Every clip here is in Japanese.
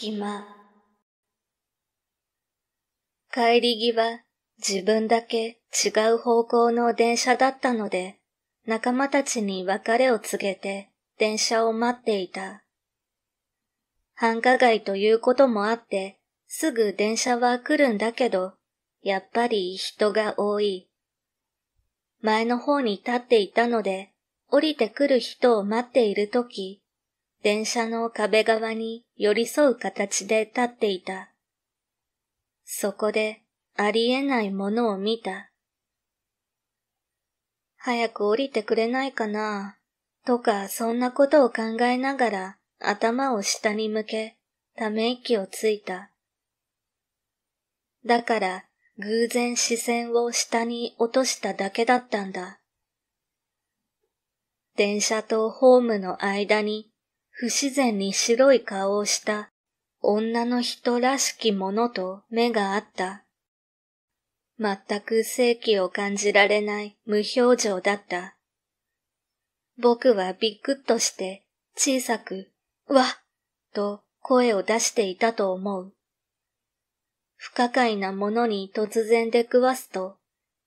間。帰り際、自分だけ違う方向の電車だったので、仲間たちに別れを告げて電車を待っていた。繁華街ということもあって、すぐ電車は来るんだけど、やっぱり人が多い。前の方に立っていたので、降りてくる人を待っているとき、電車の壁側に寄り添う形で立っていた。そこでありえないものを見た。早く降りてくれないかな、とかそんなことを考えながら頭を下に向け、ため息をついた。だから偶然視線を下に落としただけだったんだ。電車とホームの間に不自然に白い顔をした女の人らしきものと目があった。全く正気を感じられない無表情だった。僕はびくっとして小さく、わっと声を出していたと思う。不可解なものに突然出くわすと、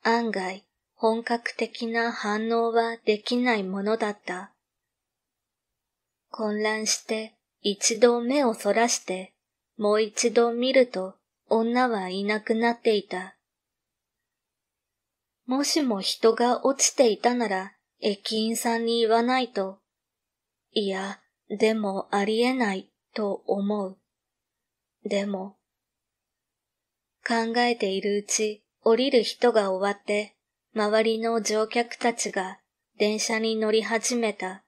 案外本格的な反応はできないものだった。混乱して一度目をそらしてもう一度見ると女はいなくなっていた。もしも人が落ちていたなら駅員さんに言わないと。いや、でもありえないと思う。でも、考えているうち降りる人が終わって周りの乗客たちが電車に乗り始めた。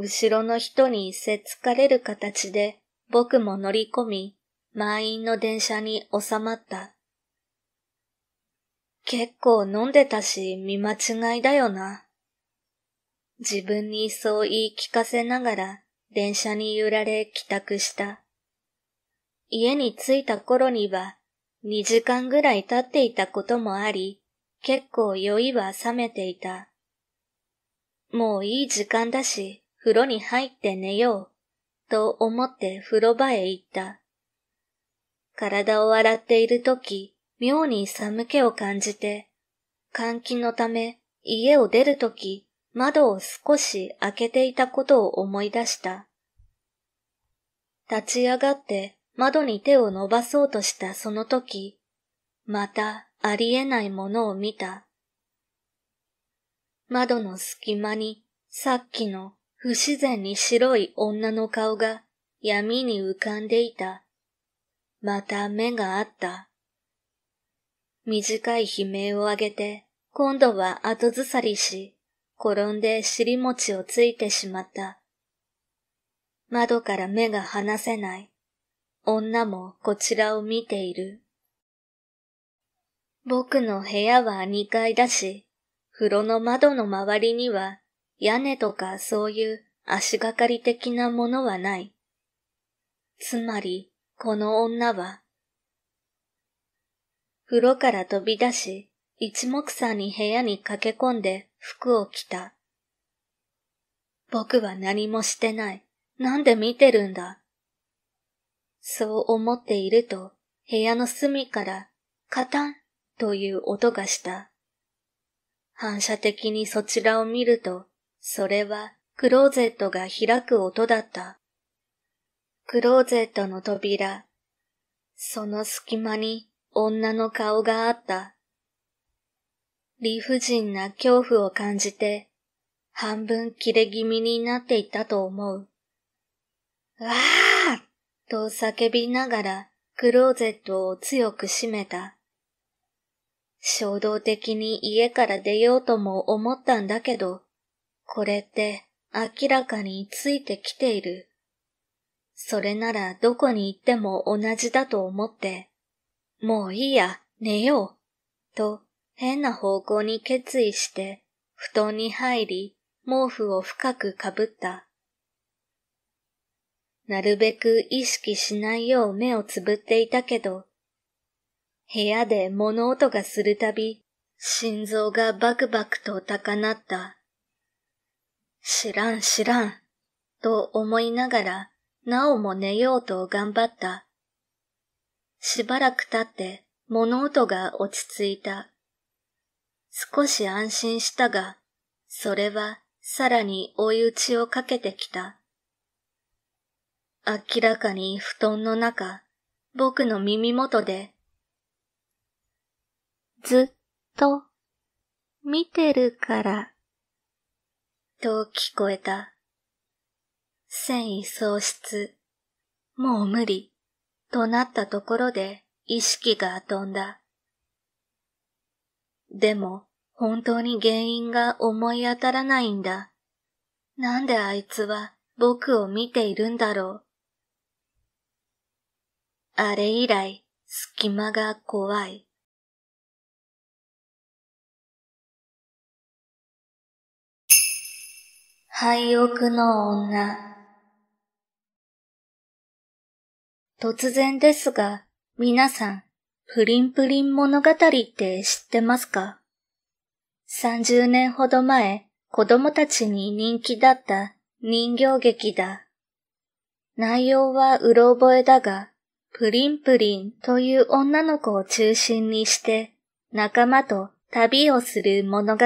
後ろの人にせつかれる形で僕も乗り込み、満員の電車に収まった。結構飲んでたし見間違いだよな。自分にそう言い聞かせながら電車に揺られ帰宅した。家に着いた頃には2時間ぐらい経っていたこともあり、結構酔いは冷めていた。もういい時間だし、風呂に入って寝よう、と思って風呂場へ行った。体を洗っているとき、妙に寒気を感じて、換気のため家を出るとき、窓を少し開けていたことを思い出した。立ち上がって窓に手を伸ばそうとしたその時、またありえないものを見た。窓の隙間にさっきの不自然に白い女の顔が闇に浮かんでいた。また目があった。短い悲鳴を上げて、今度は後ずさりし、転んで尻餅をついてしまった。窓から目が離せない。女もこちらを見ている。僕の部屋は2階だし、風呂の窓の周りには屋根とかそういう足がかり的なものはない。つまり、この女は、風呂から飛び出し、一目散に部屋に駆け込んで服を着た。僕は何もしてない。なんで見てるんだ。そう思っていると、部屋の隅からカタンという音がした。反射的にそちらを見ると、それはクローゼットが開く音だった。クローゼットの扉。その隙間に女の顔があった。理不尽な恐怖を感じて、半分切れ気味になっていたと思う。わあと叫びながらクローゼットを強く閉めた。衝動的に家から出ようとも思ったんだけど、これって明らかについてきている。それならどこに行っても同じだと思って、もういいや、寝よう、と変な方向に決意して布団に入り毛布を深くかぶった。なるべく意識しないよう目をつぶっていたけど、部屋で物音がするたび、心臓がバクバクと高鳴った。知らん知らん、と思いながら、なおも寝ようと頑張った。しばらく経って物音が落ち着いた。少し安心したが、それはさらに追い打ちをかけてきた。明らかに布団の中、僕の耳元で、ずっと見てるからと聞こえた。繊維喪失。もう無理。となったところで意識が飛んだ。でも本当に原因が思い当たらないんだ。なんであいつは僕を見ているんだろう。あれ以来隙間が怖い。廃屋の女。突然ですが、皆さん、プリンプリン物語って知ってますか ?30 年ほど前、子供たちに人気だった人形劇だ。内容はうろ覚えだが、プリンプリンという女の子を中心にして、仲間と旅をする物語。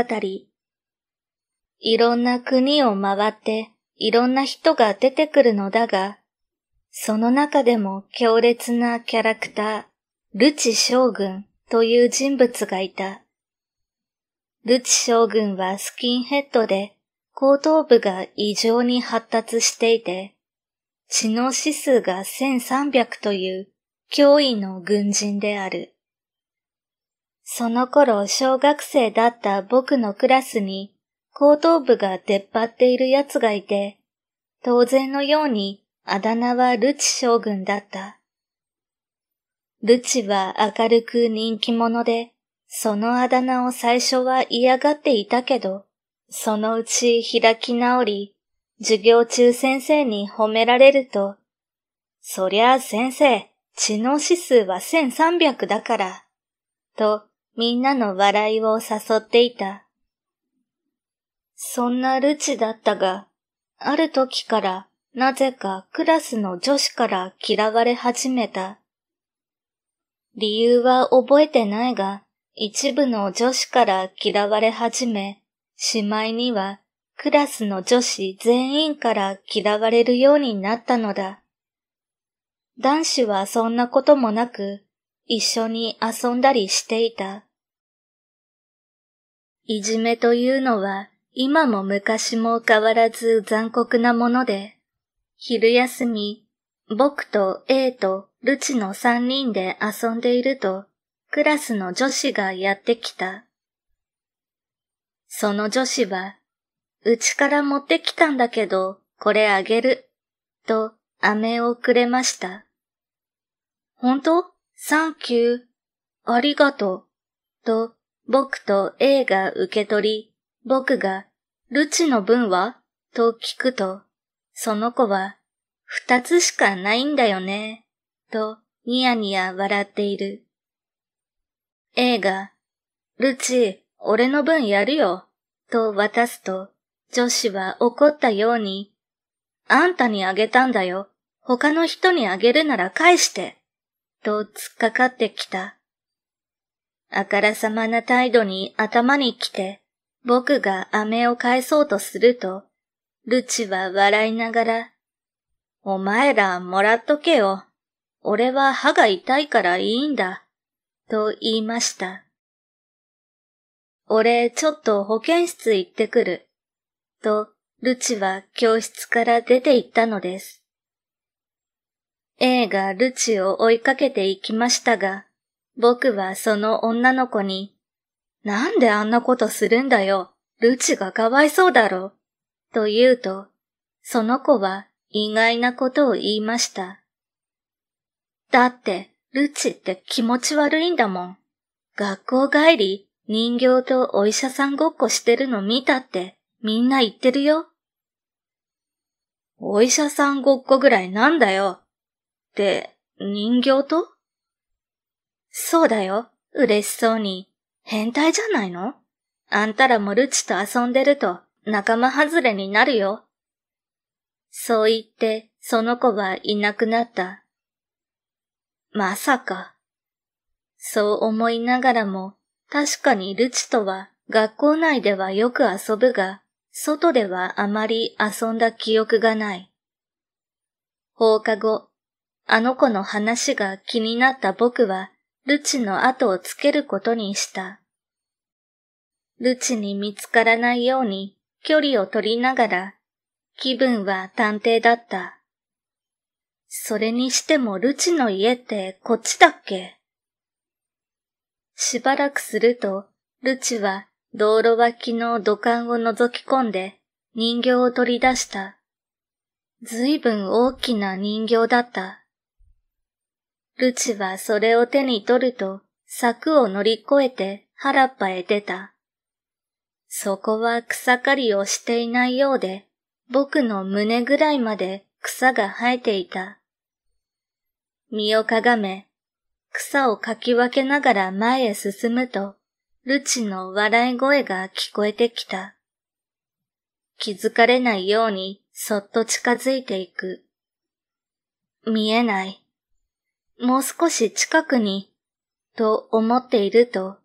いろんな国を回っていろんな人が出てくるのだが、その中でも強烈なキャラクター、ルチ将軍という人物がいた。ルチ将軍はスキンヘッドで後頭部が異常に発達していて、知能指数が1300という脅威の軍人である。その頃小学生だった僕のクラスに後頭部が出っ張っている奴がいて、当然のようにあだ名はルチ将軍だった。ルチは明るく人気者で、そのあだ名を最初は嫌がっていたけど、そのうち開き直り、授業中先生に褒められると、そりゃあ先生、知能指数は1300だから、とみんなの笑いを誘っていた。そんなルチだったが、ある時からなぜかクラスの女子から嫌われ始めた。理由は覚えてないが、一部の女子から嫌われ始め、しまいにはクラスの女子全員から嫌われるようになったのだ。男子はそんなこともなく、一緒に遊んだりしていた。いじめというのは今も昔も変わらず残酷なもので、昼休み、僕と A とルチの三人で遊んでいると、クラスの女子がやってきた。その女子は、うちから持ってきたんだけど、これあげる、と飴をくれました。本当サンキュー。ありがとう。と、僕と A が受け取り、僕が、ルチの分はと聞くと、その子は、二つしかないんだよね、とニヤニヤ笑っている。A が、ルチ、俺の分やるよ、と渡すと、女子は怒ったように、あんたにあげたんだよ、他の人にあげるなら返して、と突っかかってきた。あからさまな態度に頭に来て、僕が飴を返そうとすると、ルチは笑いながら、お前らもらっとけよ。俺は歯が痛いからいいんだ。と言いました。俺ちょっと保健室行ってくる。と、ルチは教室から出て行ったのです。A がルチを追いかけて行きましたが、僕はその女の子になんであんなことするんだよ。ルチがかわいそうだろ。と言うと、その子は意外なことを言いました。だって、ルチって気持ち悪いんだもん。学校帰り、人形とお医者さんごっこしてるの見たってみんな言ってるよ。お医者さんごっこぐらいなんだよ。って、人形とそうだよ、嬉しそうに変態じゃないのあんたらもルチと遊んでると仲間外れになるよ。そう言ってその子はいなくなった。まさか。そう思いながらも確かにルチとは学校内ではよく遊ぶが、外ではあまり遊んだ記憶がない。放課後、あの子の話が気になった僕はルチの後をつけることにした。ルチに見つからないように距離を取りながら、気分は探偵だった。それにしてもルチの家ってこっちだっけしばらくすると、ルチは道路脇の土管を覗き込んで人形を取り出した。ずいぶん大きな人形だった。ルチはそれを手に取ると、柵を乗り越えて原っぱへ出た。そこは草刈りをしていないようで、僕の胸ぐらいまで草が生えていた。身をかがめ、草をかき分けながら前へ進むと、ルチの笑い声が聞こえてきた。気づかれないようにそっと近づいていく。見えない。もう少し近くに、と思っていると、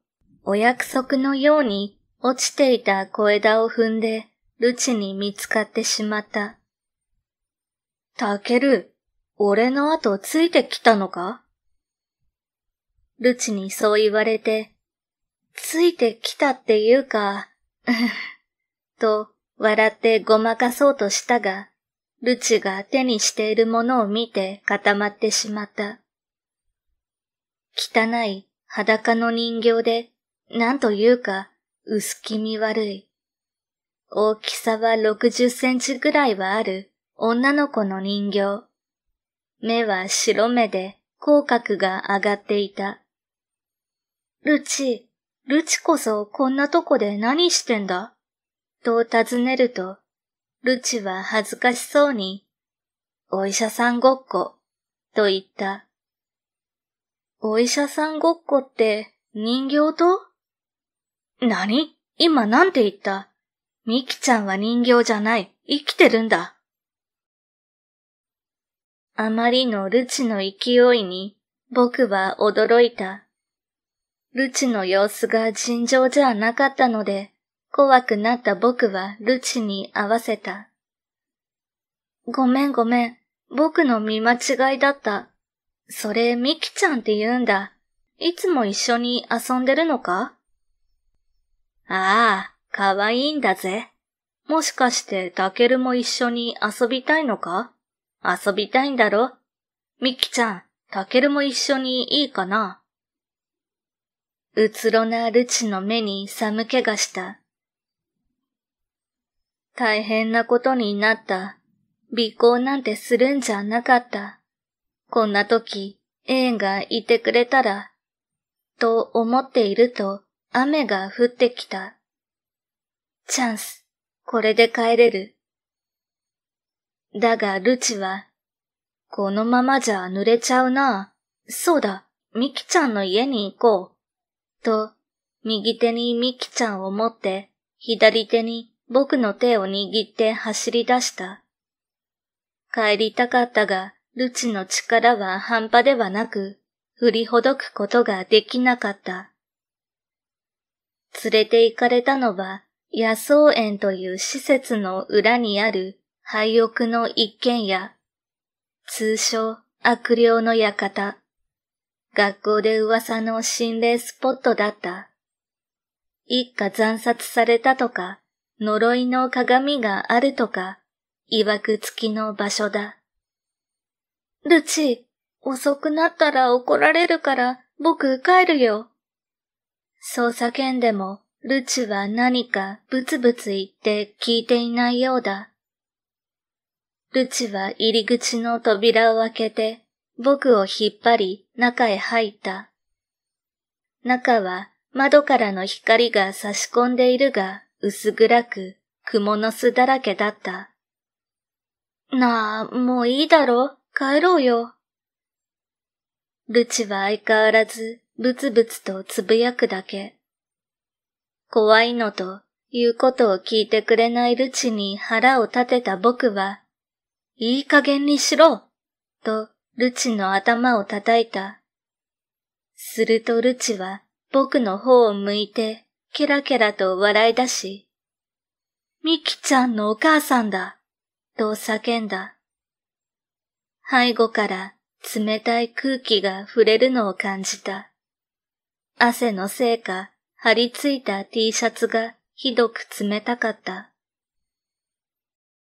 お約束のように落ちていた小枝を踏んで、ルチに見つかってしまった。たける、俺の後ついてきたのかルチにそう言われて、ついてきたっていうか、と笑ってごまかそうとしたが、ルチが手にしているものを見て固まってしまった。汚い裸の人形で、なんというか、薄気味悪い。大きさは60センチぐらいはある女の子の人形。目は白目で口角が上がっていた。ルチ、ルチこそこんなとこで何してんだと尋ねると、ルチは恥ずかしそうに、お医者さんごっこと言った。お医者さんごっこって人形と何今なんて言ったミキちゃんは人形じゃない。生きてるんだ。あまりのルチの勢いに僕は驚いた。ルチの様子が尋常じゃなかったので怖くなった僕はルチに合わせた。ごめんごめん。僕の見間違いだった。それ、ミキちゃんって言うんだ。いつも一緒に遊んでるのかああ、かわいいんだぜ。もしかして、タケルも一緒に遊びたいのか遊びたいんだろミキちゃん、タケルも一緒にいいかなうつろなルチの目に寒気がした。大変なことになった。尾行なんてするんじゃなかった。こんな時、A がいてくれたら、と思っていると雨が降ってきた。チャンス、これで帰れる。だがルチは、このままじゃ濡れちゃうな。そうだ、ミキちゃんの家に行こう。と、右手にミキちゃんを持って、左手に僕の手を握って走り出した。帰りたかったが、ルチの力は半端ではなく、振りほどくことができなかった。連れて行かれたのは、野草園という施設の裏にある廃屋の一軒家、通称悪霊の館。学校で噂の心霊スポットだった。一家惨殺されたとか、呪いの鏡があるとか、曰く付きの場所だ。ルチ、遅くなったら怒られるから僕帰るよ。そう叫んでも、ルチは何かブツブツ言って聞いていないようだ。ルチは入り口の扉を開けて、僕を引っ張り中へ入った。中は窓からの光が差し込んでいるが薄暗く蜘蛛の巣だらけだった。なあ、もういいだろ帰ろうよ。ルチは相変わらずブツブツとつぶやくだけ。怖いのと言うことを聞いてくれないルチに腹を立てた僕は、いい加減にしろとルチの頭を叩いた。するとルチは僕の方を向いてケラケラと笑い出し、ミキちゃんのお母さんだと叫んだ。背後から冷たい空気が触れるのを感じた。汗のせいか、張り付いた T シャツがひどく冷たかった。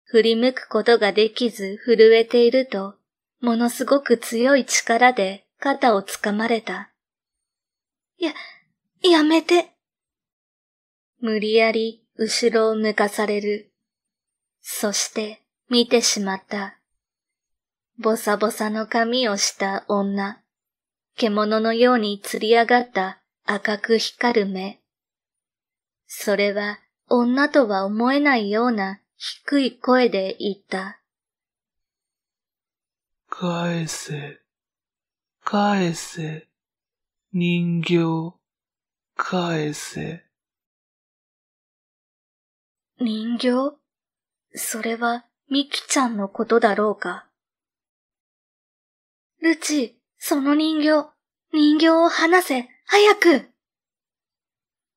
振り向くことができず震えていると、ものすごく強い力で肩をつかまれた。や、やめて。無理やり後ろを向かされる。そして見てしまった。ぼさぼさの髪をした女。獣のように釣り上がった赤く光る目。それは女とは思えないような低い声で言った。返せ、返せ、人形、返せ。人形それはミキちゃんのことだろうか。ルチ、その人形、人形を離せ、早く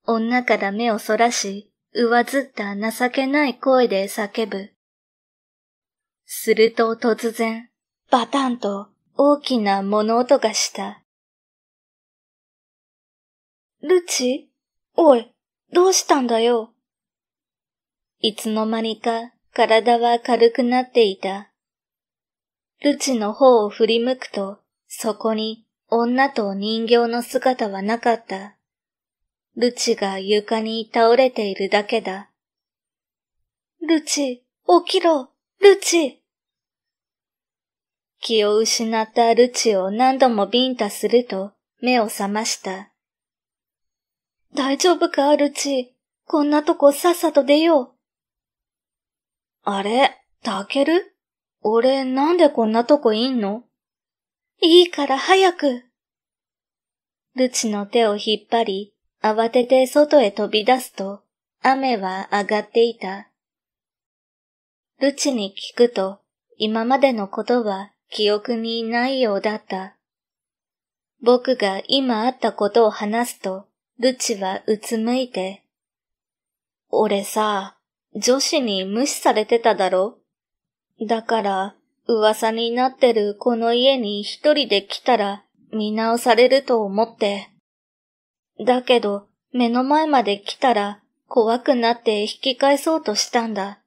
女から目をそらし、上ずった情けない声で叫ぶ。すると突然、バタンと大きな物音がした。ルチおい、どうしたんだよいつの間にか体は軽くなっていた。ルチの方を振り向くと、そこに女と人形の姿はなかった。ルチが床に倒れているだけだ。ルチ、起きろ、ルチ気を失ったルチを何度もビンタすると目を覚ました。大丈夫か、ルチ。こんなとこさっさと出よう。あれ、タケル俺なんでこんなとこいんのいいから早く。ルチの手を引っ張り、慌てて外へ飛び出すと、雨は上がっていた。ルチに聞くと、今までのことは記憶にないようだった。僕が今あったことを話すと、ルチはうつむいて。俺さ、女子に無視されてただろだから、噂になってるこの家に一人で来たら見直されると思って。だけど、目の前まで来たら怖くなって引き返そうとしたんだ。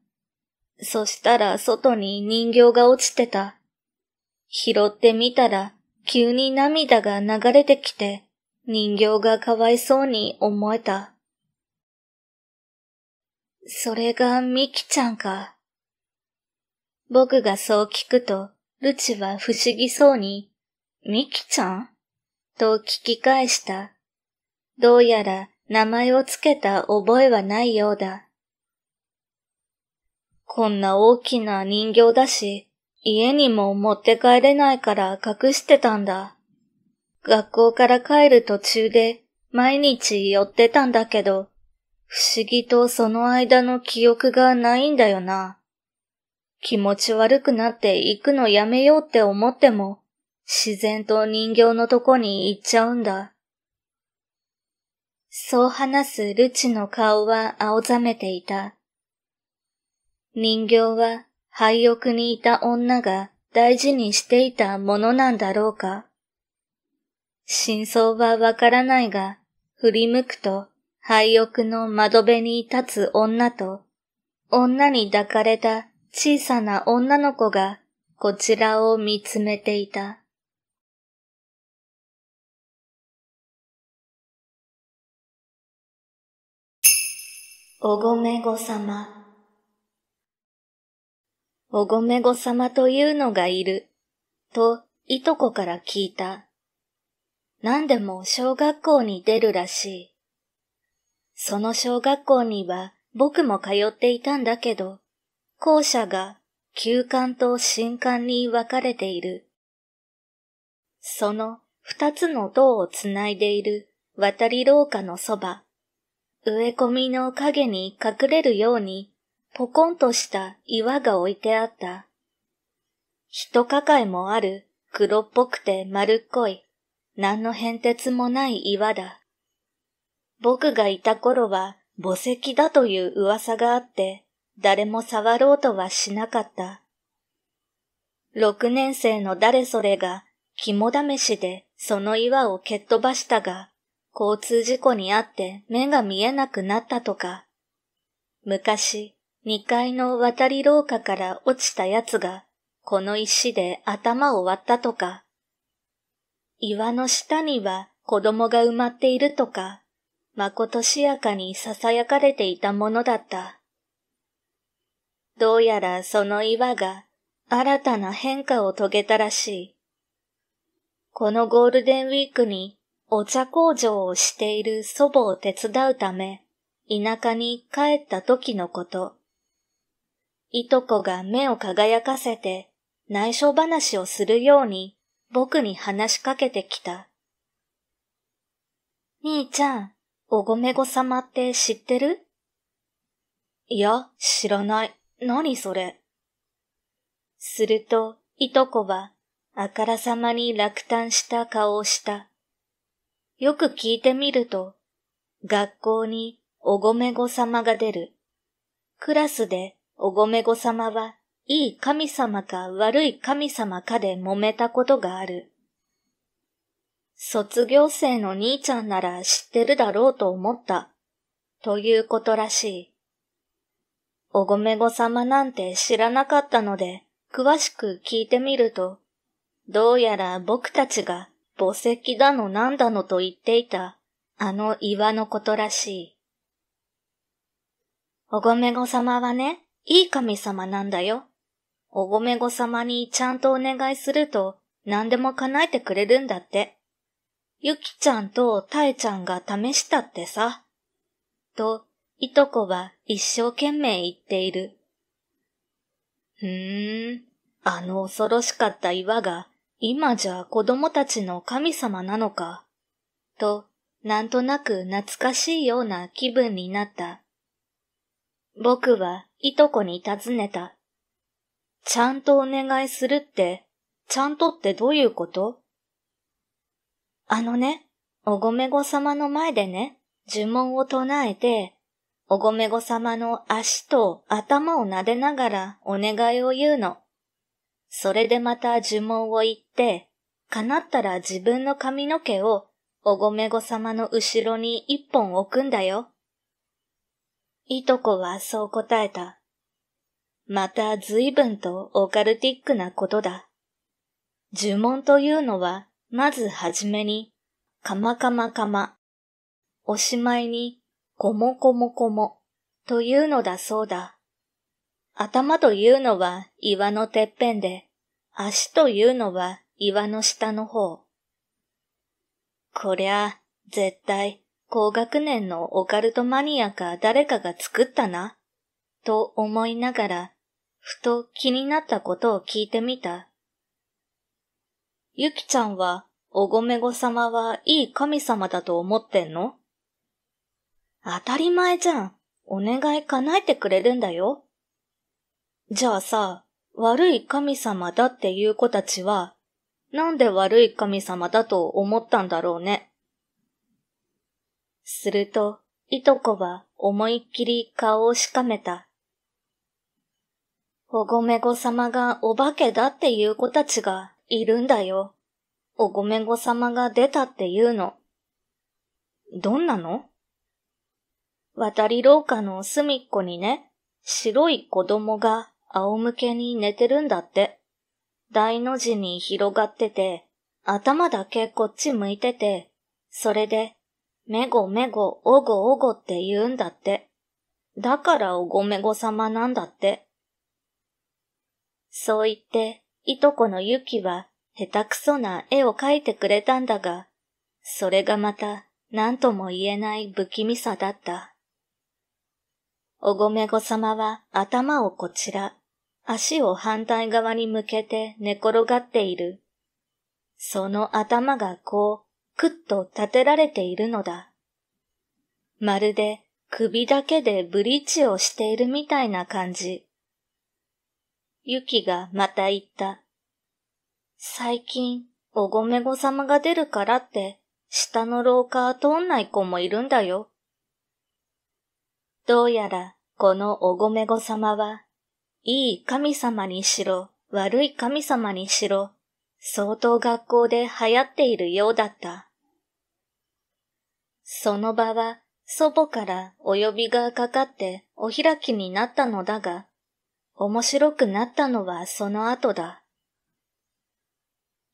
そしたら外に人形が落ちてた。拾ってみたら急に涙が流れてきて人形がかわいそうに思えた。それがミキちゃんか。僕がそう聞くと、ルチは不思議そうに、ミキちゃんと聞き返した。どうやら名前をつけた覚えはないようだ。こんな大きな人形だし、家にも持って帰れないから隠してたんだ。学校から帰る途中で毎日寄ってたんだけど、不思議とその間の記憶がないんだよな。気持ち悪くなって行くのやめようって思っても、自然と人形のとこに行っちゃうんだ。そう話すルチの顔は青ざめていた。人形は廃屋にいた女が大事にしていたものなんだろうか。真相はわからないが、振り向くと廃屋の窓辺に立つ女と、女に抱かれた小さな女の子がこちらを見つめていた。おごめごさま。おごめごさまというのがいる、といとこから聞いた。何でも小学校に出るらしい。その小学校には僕も通っていたんだけど、校舎が旧館と新館に分かれている。その二つの塔をつないでいる渡り廊下のそば、植え込みの影に隠れるようにポコンとした岩が置いてあった。人抱えもある黒っぽくて丸っこい、何の変哲もない岩だ。僕がいた頃は墓石だという噂があって、誰も触ろうとはしなかった。六年生の誰それが肝試しでその岩を蹴っ飛ばしたが、交通事故にあって目が見えなくなったとか。昔、二階の渡り廊下から落ちた奴が、この石で頭を割ったとか。岩の下には子供が埋まっているとか、まことしやかに囁かれていたものだった。どうやらその岩が新たな変化を遂げたらしい。このゴールデンウィークにお茶工場をしている祖母を手伝うため、田舎に帰った時のこと。いとこが目を輝かせて内緒話をするように僕に話しかけてきた。兄ちゃん、おごめご様って知ってるいや、知らない。何それすると、いとこは、あからさまに落胆した顔をした。よく聞いてみると、学校におごめご様が出る。クラスでおごめご様は、いい神様か悪い神様かで揉めたことがある。卒業生の兄ちゃんなら知ってるだろうと思った。ということらしい。おごめご様なんて知らなかったので、詳しく聞いてみると、どうやら僕たちが墓石だのなんだのと言っていた、あの岩のことらしい。おごめご様はね、いい神様なんだよ。おごめご様にちゃんとお願いすると、何でも叶えてくれるんだって。ゆきちゃんとたえちゃんが試したってさ。と、いとこは一生懸命言っている。うーん、あの恐ろしかった岩が今じゃ子供たちの神様なのか、となんとなく懐かしいような気分になった。僕はいとこに尋ねた。ちゃんとお願いするって、ちゃんとってどういうことあのね、おごめご様の前でね、呪文を唱えて、おごめご様の足と頭を撫でながらお願いを言うの。それでまた呪文を言って、叶ったら自分の髪の毛をおごめご様の後ろに一本置くんだよ。いとこはそう答えた。また随分とオカルティックなことだ。呪文というのは、まずはじめに、かまかまかま、おしまいに、こもこもこもというのだそうだ。頭というのは岩のてっぺんで、足というのは岩の下の方。こりゃ、絶対、高学年のオカルトマニアか誰かが作ったな、と思いながら、ふと気になったことを聞いてみた。ゆきちゃんは、おごめご様はいい神様だと思ってんの当たり前じゃん。お願い叶えてくれるんだよ。じゃあさ、悪い神様だっていう子たちは、なんで悪い神様だと思ったんだろうね。すると、いとこは思いっきり顔をしかめた。おごめご様がお化けだっていう子たちがいるんだよ。おごめご様が出たっていうの。どんなの渡り廊下の隅っこにね、白い子供が仰向けに寝てるんだって。大の字に広がってて、頭だけこっち向いてて、それで、めごめごおごおごって言うんだって。だからおごめご様なんだって。そう言って、いとこのゆきは、下手くそな絵を描いてくれたんだが、それがまた、何とも言えない不気味さだった。おごめご様は頭をこちら、足を反対側に向けて寝転がっている。その頭がこう、くっと立てられているのだ。まるで首だけでブリッジをしているみたいな感じ。ユキがまた言った。最近、おごめご様が出るからって、下の廊下通んない子もいるんだよ。どうやらこのおごめご様は、いい神様にしろ、悪い神様にしろ、相当学校で流行っているようだった。その場は祖母からお呼びがかかってお開きになったのだが、面白くなったのはその後だ。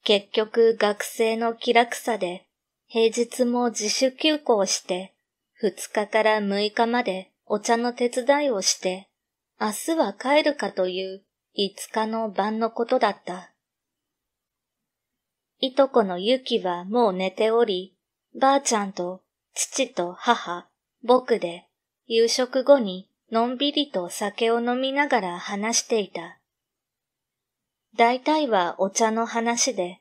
結局学生の気楽さで平日も自主休校して二日から六日までお茶の手伝いをして、明日は帰るかという五日の晩のことだった。いとこのゆきはもう寝ており、ばあちゃんと父と母、僕で夕食後にのんびりと酒を飲みながら話していた。大体はお茶の話で、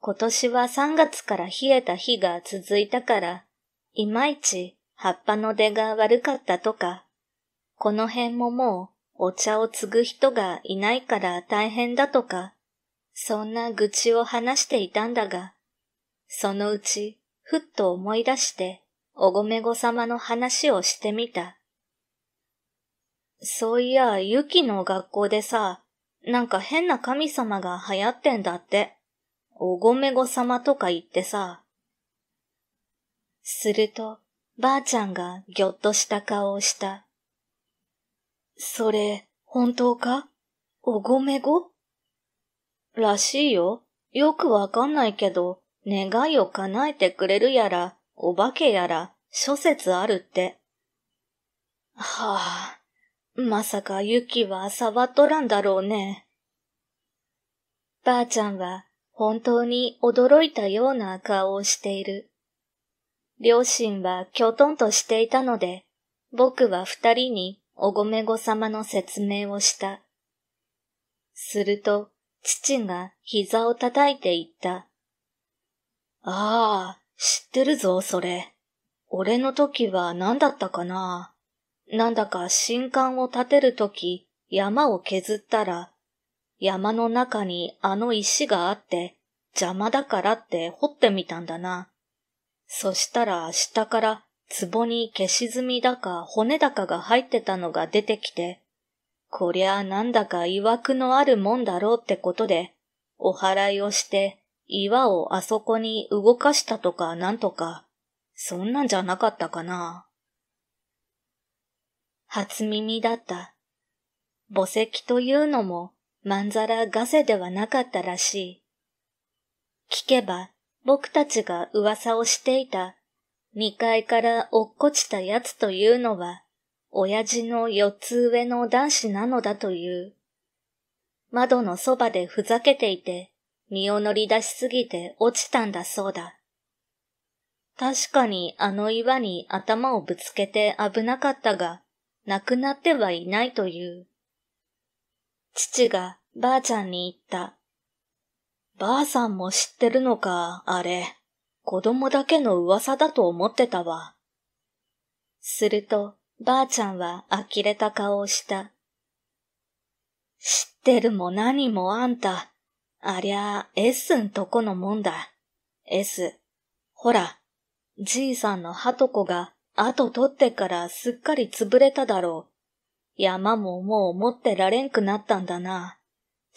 今年は3月から冷えた日が続いたから、いまいち葉っぱの出が悪かったとか、この辺ももうお茶を継ぐ人がいないから大変だとか、そんな愚痴を話していたんだが、そのうちふっと思い出しておごめご様の話をしてみた。そういや、ゆきの学校でさ、なんか変な神様が流行ってんだって。おごめご様とか言ってさ。すると、ばあちゃんがぎょっとした顔をした。それ、本当かおごめごらしいよ。よくわかんないけど、願いを叶えてくれるやら、お化けやら、諸説あるって。はあ、まさかゆきはサバとらんだろうね。ばあちゃんは本当に驚いたような顔をしている。両親はきょとんとしていたので、僕は二人におごめご様の説明をした。すると、父が膝を叩いて言った。ああ、知ってるぞ、それ。俺の時は何だったかな。なんだか新刊を建てる時、山を削ったら、山の中にあの石があって、邪魔だからって掘ってみたんだな。そしたら明日から壺に消しみだか骨だかが入ってたのが出てきて、こりゃなんだか曰くのあるもんだろうってことで、お祓いをして岩をあそこに動かしたとかなんとか、そんなんじゃなかったかな。初耳だった。墓石というのもまんざらガセではなかったらしい。聞けば僕たちが噂をしていた二階から落っこちた奴というのは、親父の四つ上の男子なのだという。窓のそばでふざけていて、身を乗り出しすぎて落ちたんだそうだ。確かにあの岩に頭をぶつけて危なかったが、亡くなってはいないという。父がばあちゃんに言った。ばあさんも知ってるのか、あれ。子供だけの噂だと思ってたわ。すると、ばあちゃんは呆れた顔をした。知ってるも何もあんた。ありゃ、S んとこのもんだ。S。ほら、じいさんの鳩子が後取ってからすっかり潰れただろう。山ももう持ってられんくなったんだな。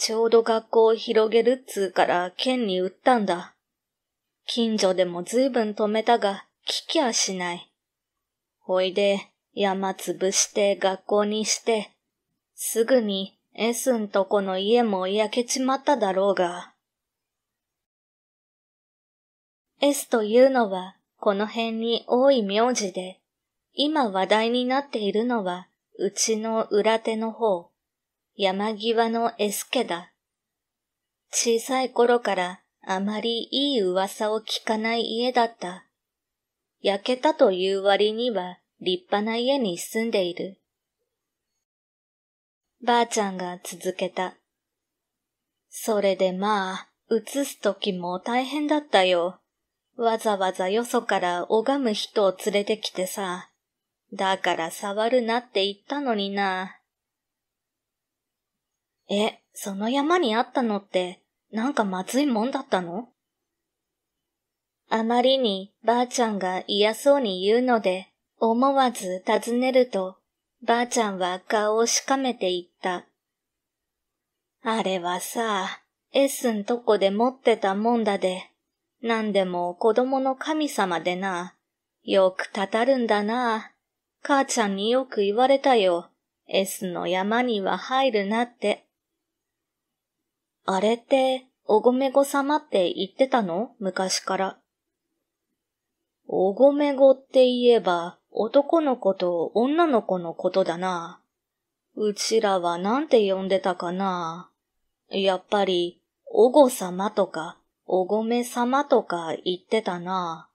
ちょうど学校を広げるっつうから県に売ったんだ。近所でも随分止めたが、聞きゃしない。ほいで、山潰して学校にして、すぐにエスんとこの家も焼けちまっただろうが。エスというのは、この辺に多い名字で、今話題になっているのは、うちの裏手の方。山際のエスケだ。小さい頃からあまりいい噂を聞かない家だった。焼けたという割には立派な家に住んでいる。ばあちゃんが続けた。それでまあ、移すときも大変だったよ。わざわざよそから拝む人を連れてきてさ。だから触るなって言ったのにな。え、その山にあったのって、なんかまずいもんだったのあまりにばあちゃんが嫌そうに言うので、思わず尋ねると、ばあちゃんは顔をしかめていった。あれはさ、エスンとこで持ってたもんだで、なんでも子供の神様でな、よくたたるんだな。母ちゃんによく言われたよ。エスの山には入るなって。あれって、おごめご様って言ってたの昔から。おごめごって言えば、男の子と女の子のことだな。うちらはなんて呼んでたかな。やっぱり、おご様とか、おごめ様とか言ってたな。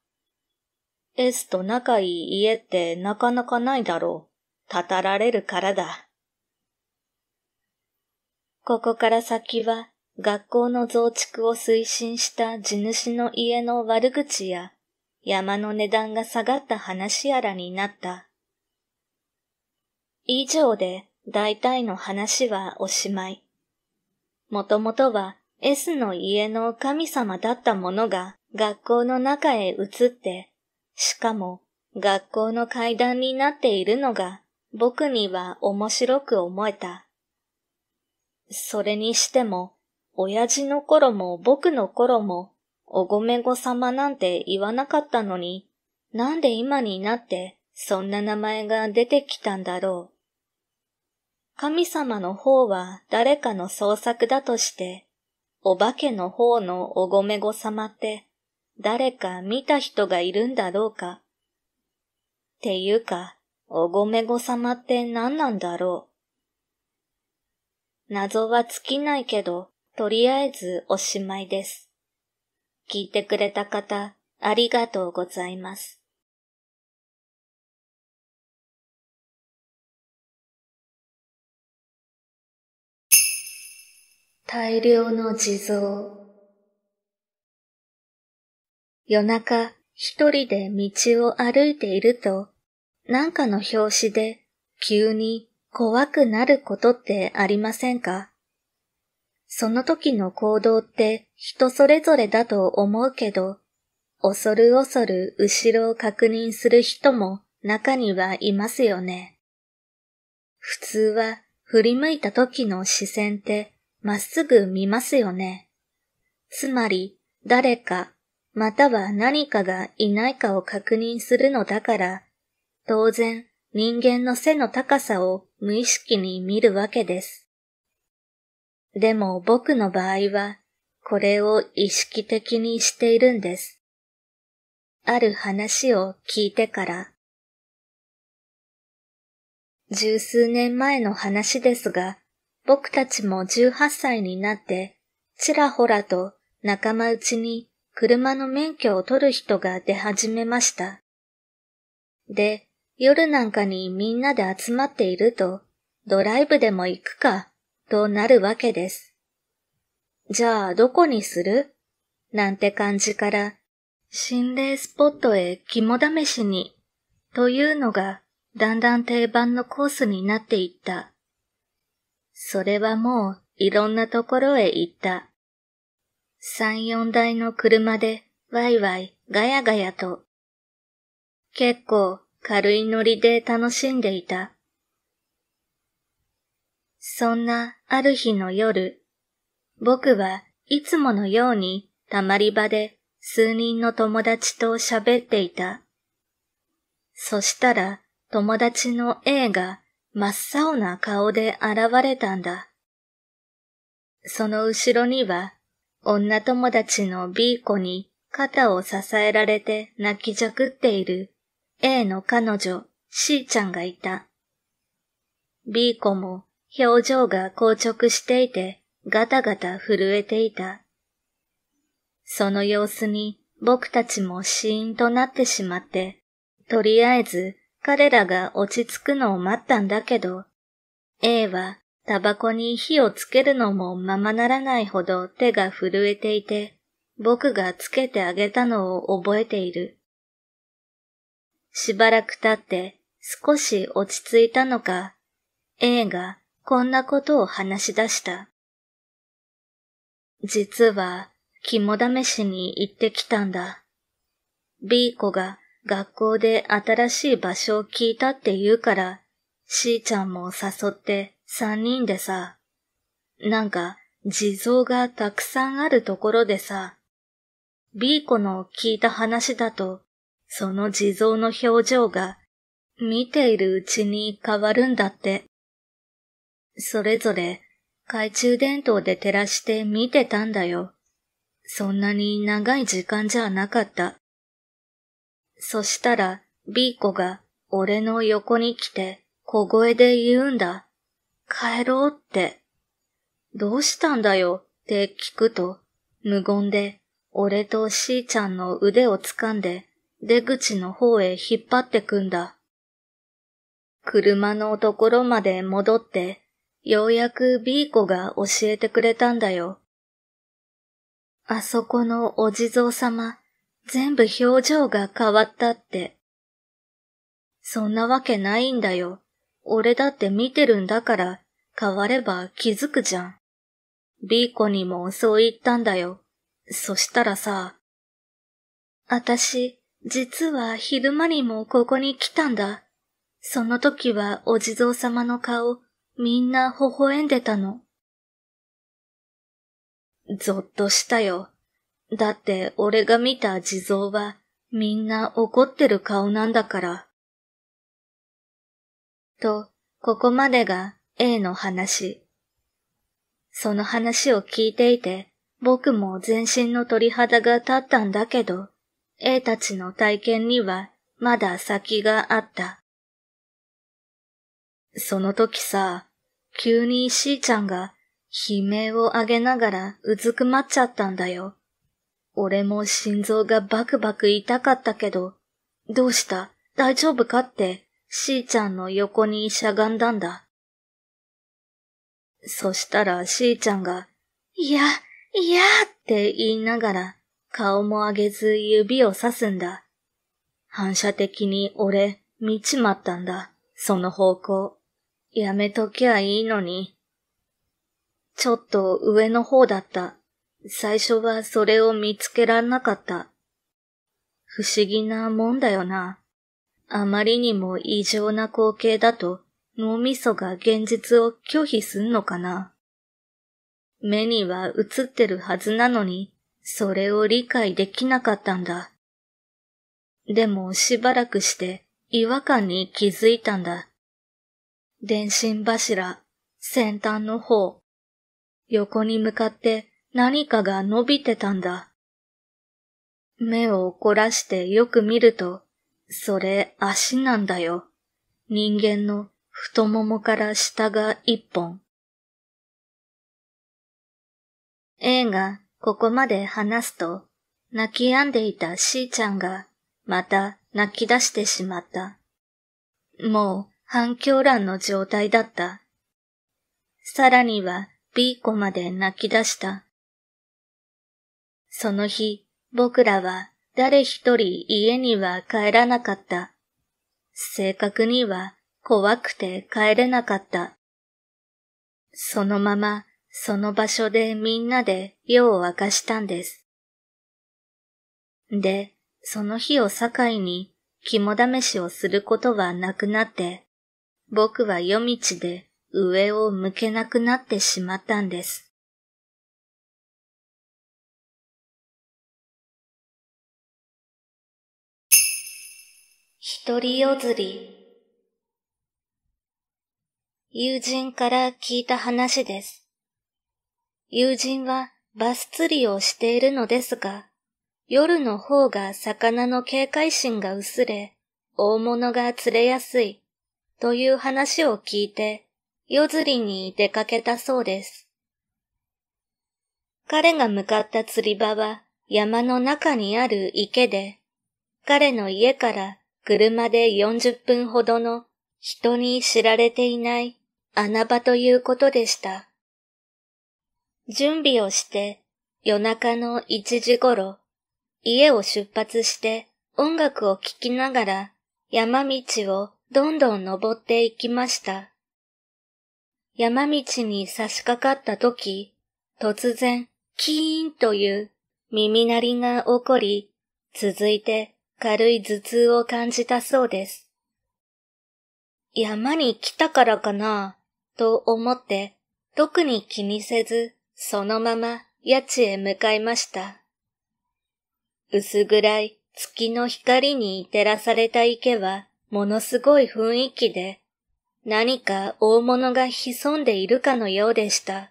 S と仲いい家ってなかなかないだろう。たたられるからだ。ここから先は学校の増築を推進した地主の家の悪口や山の値段が下がった話やらになった。以上で大体の話はおしまい。もともとは S の家の神様だったものが学校の中へ移って、しかも学校の階段になっているのが僕には面白く思えた。それにしても親父の頃も僕の頃も、おごめご様なんて言わなかったのに、なんで今になってそんな名前が出てきたんだろう。神様の方は誰かの創作だとして、お化けの方のおごめご様って誰か見た人がいるんだろうか。っていうか、おごめご様って何なんだろう。謎は尽きないけど、とりあえずおしまいです。聞いてくれた方、ありがとうございます。大量の地蔵。夜中、一人で道を歩いていると、なんかの表紙で、急に怖くなることってありませんかその時の行動って人それぞれだと思うけど、恐る恐る後ろを確認する人も中にはいますよね。普通は振り向いた時の視線ってまっすぐ見ますよね。つまり誰かまたは何かがいないかを確認するのだから、当然人間の背の高さを無意識に見るわけです。でも僕の場合は、これを意識的にしているんです。ある話を聞いてから。十数年前の話ですが、僕たちも18歳になって、ちらほらと仲間内に車の免許を取る人が出始めました。で、夜なんかにみんなで集まっていると、ドライブでも行くか、となるわけです。じゃあどこにするなんて感じから、心霊スポットへ肝試しにというのがだんだん定番のコースになっていった。それはもういろんなところへ行った。三、四台の車でワイワイガヤガヤと。結構軽いノリで楽しんでいた。そんなある日の夜、僕はいつものようにたまり場で数人の友達と喋っていた。そしたら友達の A が真っ青な顔で現れたんだ。その後ろには女友達の B 子に肩を支えられて泣きじゃくっている A の彼女 C ちゃんがいた。B 子も表情が硬直していてガタガタ震えていた。その様子に僕たちも死因となってしまって、とりあえず彼らが落ち着くのを待ったんだけど、A はタバコに火をつけるのもままならないほど手が震えていて、僕がつけてあげたのを覚えている。しばらく経って少し落ち着いたのか、A がこんなことを話し出した。実は、肝試しに行ってきたんだ。B 子が学校で新しい場所を聞いたって言うから、C ちゃんも誘って三人でさ、なんか地蔵がたくさんあるところでさ、B 子の聞いた話だと、その地蔵の表情が見ているうちに変わるんだって。それぞれ懐中電灯で照らして見てたんだよ。そんなに長い時間じゃなかった。そしたら B 子が俺の横に来て小声で言うんだ。帰ろうって。どうしたんだよって聞くと、無言で俺と C ちゃんの腕を掴んで出口の方へ引っ張ってくんだ。車のところまで戻ってようやく B 子が教えてくれたんだよ。あそこのお地蔵様、全部表情が変わったって。そんなわけないんだよ。俺だって見てるんだから変われば気づくじゃん。B 子にもそう言ったんだよ。そしたらさ、私、実は昼間にもここに来たんだ。その時はお地蔵様の顔、みんな微笑んでたの。ぞっとしたよ。だって俺が見た地蔵はみんな怒ってる顔なんだから。と、ここまでが A の話。その話を聞いていて、僕も全身の鳥肌が立ったんだけど、A たちの体験にはまだ先があった。その時さ、急に c ちゃんが悲鳴を上げながらうずくまっちゃったんだよ。俺も心臓がバクバク痛かったけど、どうした大丈夫かってしーちゃんの横にしゃがんだんだ。そしたらしーちゃんが、いや、いやって言いながら顔も上げず指をさすんだ。反射的に俺見ちまったんだ、その方向。やめときゃいいのに。ちょっと上の方だった。最初はそれを見つけらんなかった。不思議なもんだよな。あまりにも異常な光景だと脳みそが現実を拒否すんのかな。目には映ってるはずなのに、それを理解できなかったんだ。でもしばらくして違和感に気づいたんだ。電信柱、先端の方。横に向かって何かが伸びてたんだ。目を凝らしてよく見ると、それ足なんだよ。人間の太ももから下が一本。映画、ここまで話すと、泣き止んでいたしーちゃんが、また泣き出してしまった。もう、反響欄の状態だった。さらには B 子まで泣き出した。その日、僕らは誰一人家には帰らなかった。正確には怖くて帰れなかった。そのままその場所でみんなで夜を明かしたんです。で、その日を境に肝試しをすることはなくなって、僕は夜道で上を向けなくなってしまったんです。一人よずり。友人から聞いた話です。友人はバス釣りをしているのですが、夜の方が魚の警戒心が薄れ、大物が釣れやすい。という話を聞いて、夜釣りに出かけたそうです。彼が向かった釣り場は山の中にある池で、彼の家から車で40分ほどの人に知られていない穴場ということでした。準備をして夜中の1時頃、家を出発して音楽を聴きながら山道をどんどん登っていきました。山道に差し掛かった時、突然、キーンという耳鳴りが起こり、続いて軽い頭痛を感じたそうです。山に来たからかな、と思って、特に気にせず、そのまま家地へ向かいました。薄暗い月の光に照らされた池は、ものすごい雰囲気で、何か大物が潜んでいるかのようでした。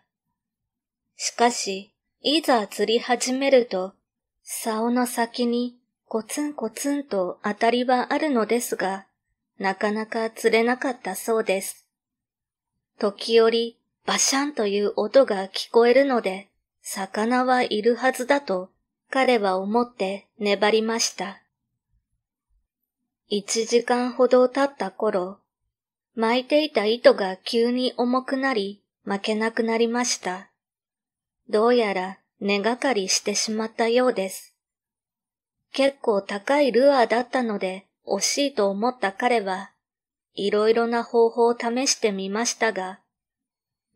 しかし、いざ釣り始めると、竿の先にコツンコツンと当たりはあるのですが、なかなか釣れなかったそうです。時折、バシャンという音が聞こえるので、魚はいるはずだと彼は思って粘りました。一時間ほど経った頃、巻いていた糸が急に重くなり、巻けなくなりました。どうやら根がかりしてしまったようです。結構高いルアーだったので惜しいと思った彼は、いろいろな方法を試してみましたが、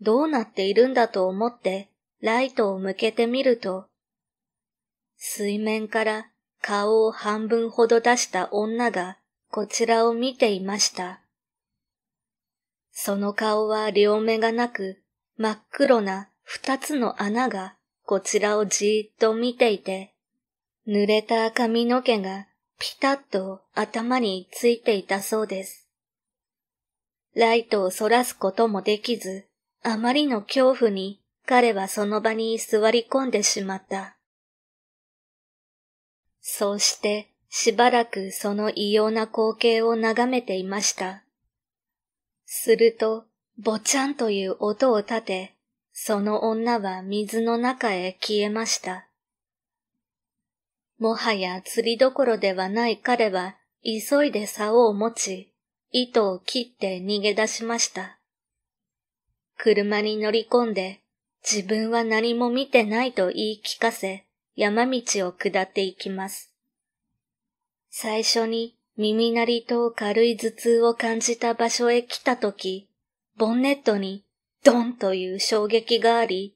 どうなっているんだと思ってライトを向けてみると、水面から顔を半分ほど出した女がこちらを見ていました。その顔は両目がなく、真っ黒な二つの穴がこちらをじーっと見ていて、濡れた髪の毛がピタッと頭についていたそうです。ライトを反らすこともできず、あまりの恐怖に彼はその場に座り込んでしまった。そうしてしばらくその異様な光景を眺めていました。すると、ぼちゃんという音を立て、その女は水の中へ消えました。もはや釣りどころではない彼は、急いで竿を持ち、糸を切って逃げ出しました。車に乗り込んで、自分は何も見てないと言い聞かせ、山道を下っていきます。最初に耳鳴りと軽い頭痛を感じた場所へ来たとき、ボンネットにドンという衝撃があり、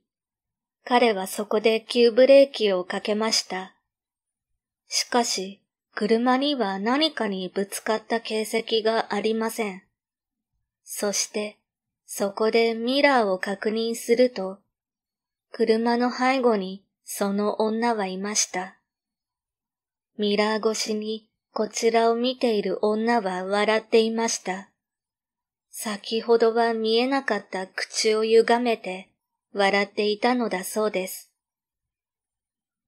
彼はそこで急ブレーキをかけました。しかし、車には何かにぶつかった形跡がありません。そして、そこでミラーを確認すると、車の背後にその女はいました。ミラー越しにこちらを見ている女は笑っていました。先ほどは見えなかった口を歪めて笑っていたのだそうです。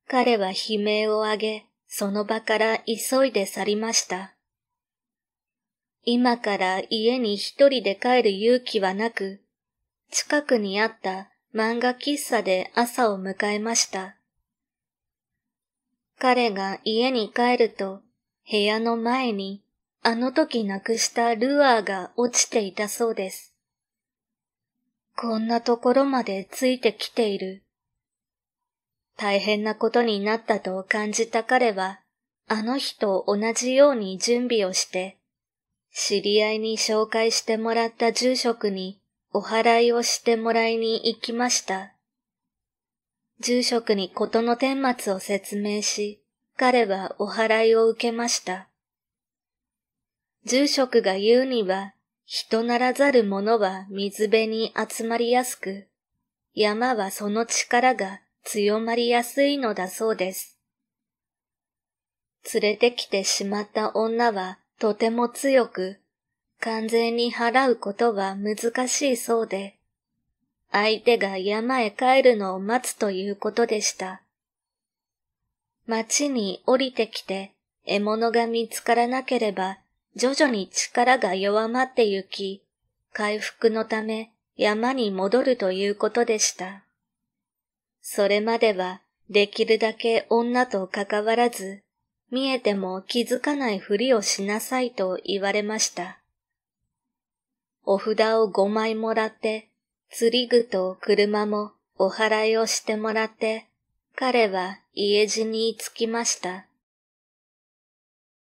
彼は悲鳴を上げ、その場から急いで去りました。今から家に一人で帰る勇気はなく、近くにあった漫画喫茶で朝を迎えました。彼が家に帰ると、部屋の前に、あの時なくしたルアーが落ちていたそうです。こんなところまでついてきている。大変なことになったと感じた彼は、あの日と同じように準備をして、知り合いに紹介してもらった住職にお祓いをしてもらいに行きました。住職に事の顛末を説明し、彼はお祓いを受けました。住職が言うには、人ならざる者は水辺に集まりやすく、山はその力が強まりやすいのだそうです。連れてきてしまった女はとても強く、完全に払うことは難しいそうで、相手が山へ帰るのを待つということでした。町に降りてきて獲物が見つからなければ徐々に力が弱まってゆき、回復のため山に戻るということでした。それまではできるだけ女と関わらず、見えても気づかないふりをしなさいと言われました。お札を5枚もらって釣り具と車もお払いをしてもらって、彼は家路に着きました。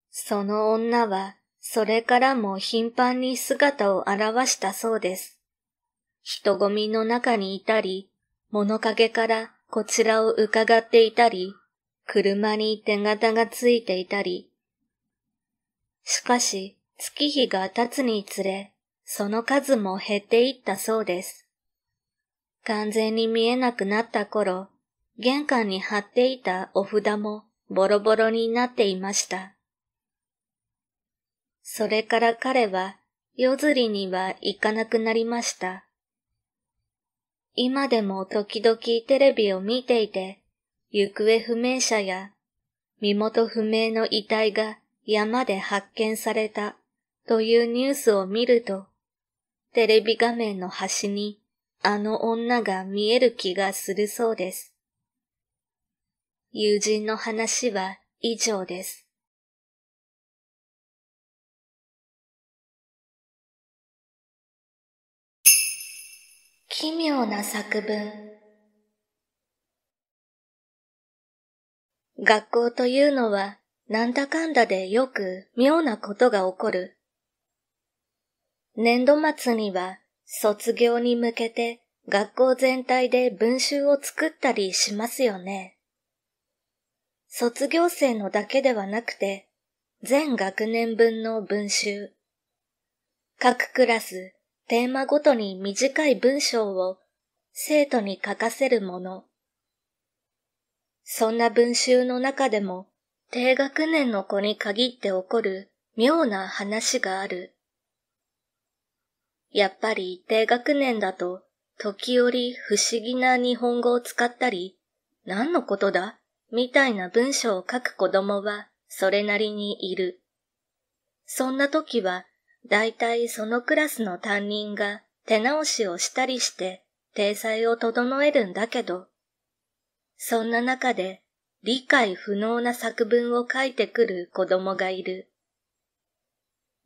その女は、それからも頻繁に姿を現したそうです。人混みの中にいたり、物陰からこちらを伺っていたり、車に手形がついていたり。しかし、月日が経つにつれ、その数も減っていったそうです。完全に見えなくなった頃、玄関に貼っていたお札もボロボロになっていました。それから彼は夜釣りには行かなくなりました。今でも時々テレビを見ていて、行方不明者や身元不明の遺体が山で発見されたというニュースを見ると、テレビ画面の端にあの女が見える気がするそうです。友人の話は以上です。奇妙な作文学校というのはなんだかんだでよく妙なことが起こる。年度末には卒業に向けて学校全体で文集を作ったりしますよね。卒業生のだけではなくて、全学年分の文集。各クラス、テーマごとに短い文章を生徒に書かせるもの。そんな文集の中でも、低学年の子に限って起こる妙な話がある。やっぱり低学年だと、時折不思議な日本語を使ったり、何のことだみたいな文章を書く子供はそれなりにいる。そんな時は、だいたいそのクラスの担任が手直しをしたりして体裁を整えるんだけど、そんな中で理解不能な作文を書いてくる子供がいる。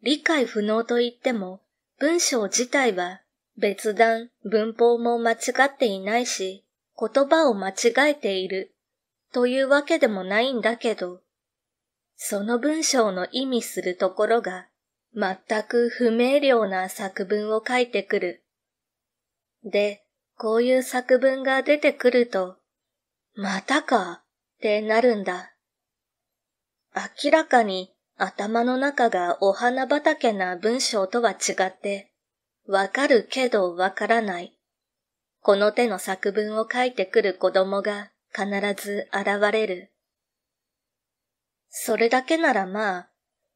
理解不能といっても、文章自体は別段文法も間違っていないし、言葉を間違えているというわけでもないんだけど、その文章の意味するところが全く不明瞭な作文を書いてくる。で、こういう作文が出てくると、またかってなるんだ。明らかに頭の中がお花畑な文章とは違って、わかるけどわからない。この手の作文を書いてくる子供が必ず現れる。それだけならまあ、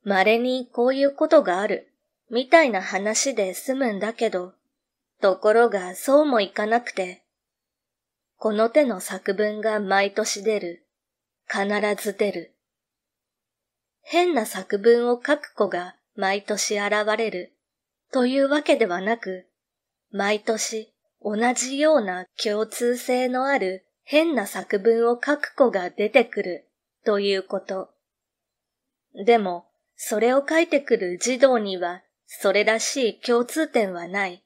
稀にこういうことがある、みたいな話で済むんだけど、ところがそうもいかなくて、この手の作文が毎年出る。必ず出る。変な作文を書く子が毎年現れるというわけではなく、毎年同じような共通性のある変な作文を書く子が出てくるということ。でも、それを書いてくる児童にはそれらしい共通点はない。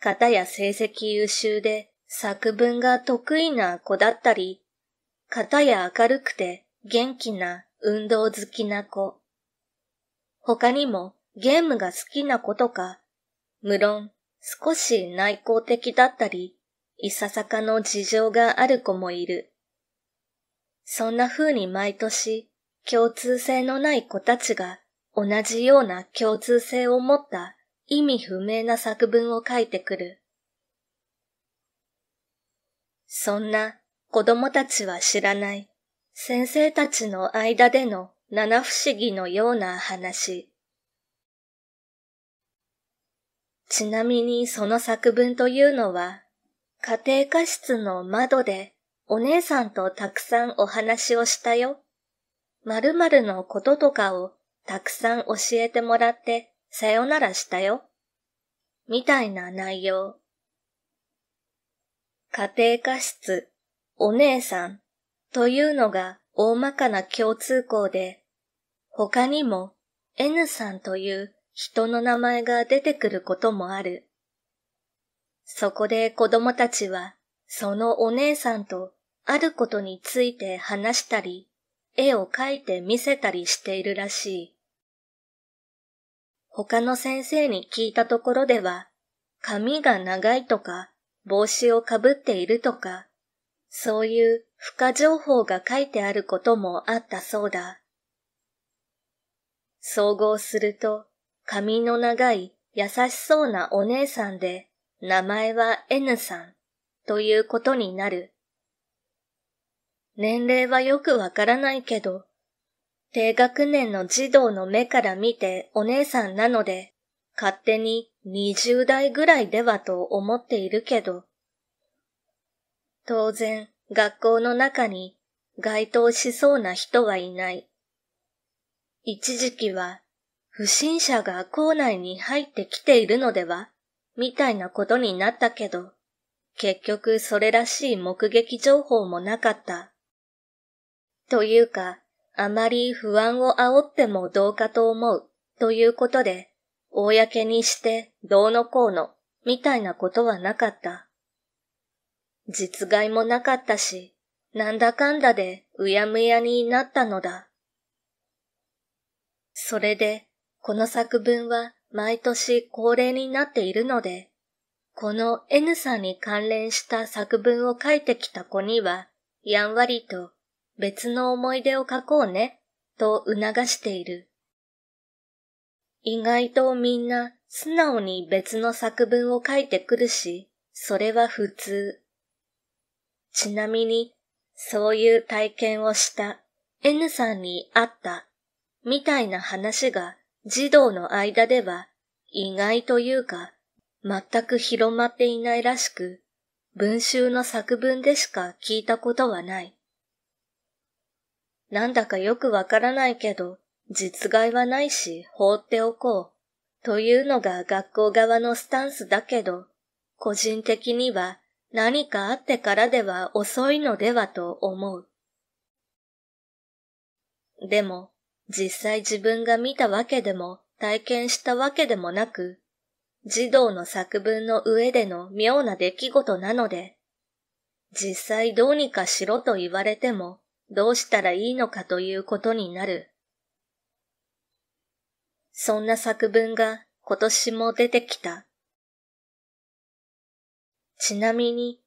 型や成績優秀で作文が得意な子だったり、型や明るくて元気な運動好きな子。他にもゲームが好きな子とか、無論少し内向的だったり、いささかの事情がある子もいる。そんな風に毎年共通性のない子たちが同じような共通性を持った意味不明な作文を書いてくる。そんな子供たちは知らない先生たちの間での七不思議のような話。ちなみにその作文というのは、家庭科室の窓でお姉さんとたくさんお話をしたよ。〇〇のこととかをたくさん教えてもらってさよならしたよ。みたいな内容。家庭科室、お姉さん、というのが大まかな共通項で、他にも N さんという人の名前が出てくることもある。そこで子供たちはそのお姉さんとあることについて話したり、絵を描いて見せたりしているらしい。他の先生に聞いたところでは、髪が長いとか、帽子をかぶっているとか、そういう付加情報が書いてあることもあったそうだ。総合すると、髪の長い優しそうなお姉さんで、名前は N さんということになる。年齢はよくわからないけど、低学年の児童の目から見てお姉さんなので、勝手に20代ぐらいではと思っているけど。当然、学校の中に該当しそうな人はいない。一時期は不審者が校内に入ってきているのではみたいなことになったけど、結局それらしい目撃情報もなかった。というか、あまり不安を煽ってもどうかと思うということで、公にしてどうのこうのみたいなことはなかった。実害もなかったし、なんだかんだでうやむやになったのだ。それで、この作文は毎年恒例になっているので、この N さんに関連した作文を書いてきた子には、やんわりと別の思い出を書こうね、と促している。意外とみんな素直に別の作文を書いてくるし、それは普通。ちなみに、そういう体験をした N さんに会ったみたいな話が児童の間では意外というか全く広まっていないらしく、文集の作文でしか聞いたことはない。なんだかよくわからないけど、実害はないし放っておこうというのが学校側のスタンスだけど、個人的には何かあってからでは遅いのではと思う。でも、実際自分が見たわけでも体験したわけでもなく、児童の作文の上での妙な出来事なので、実際どうにかしろと言われてもどうしたらいいのかということになる。そんな作文が今年も出てきた。ちなみに、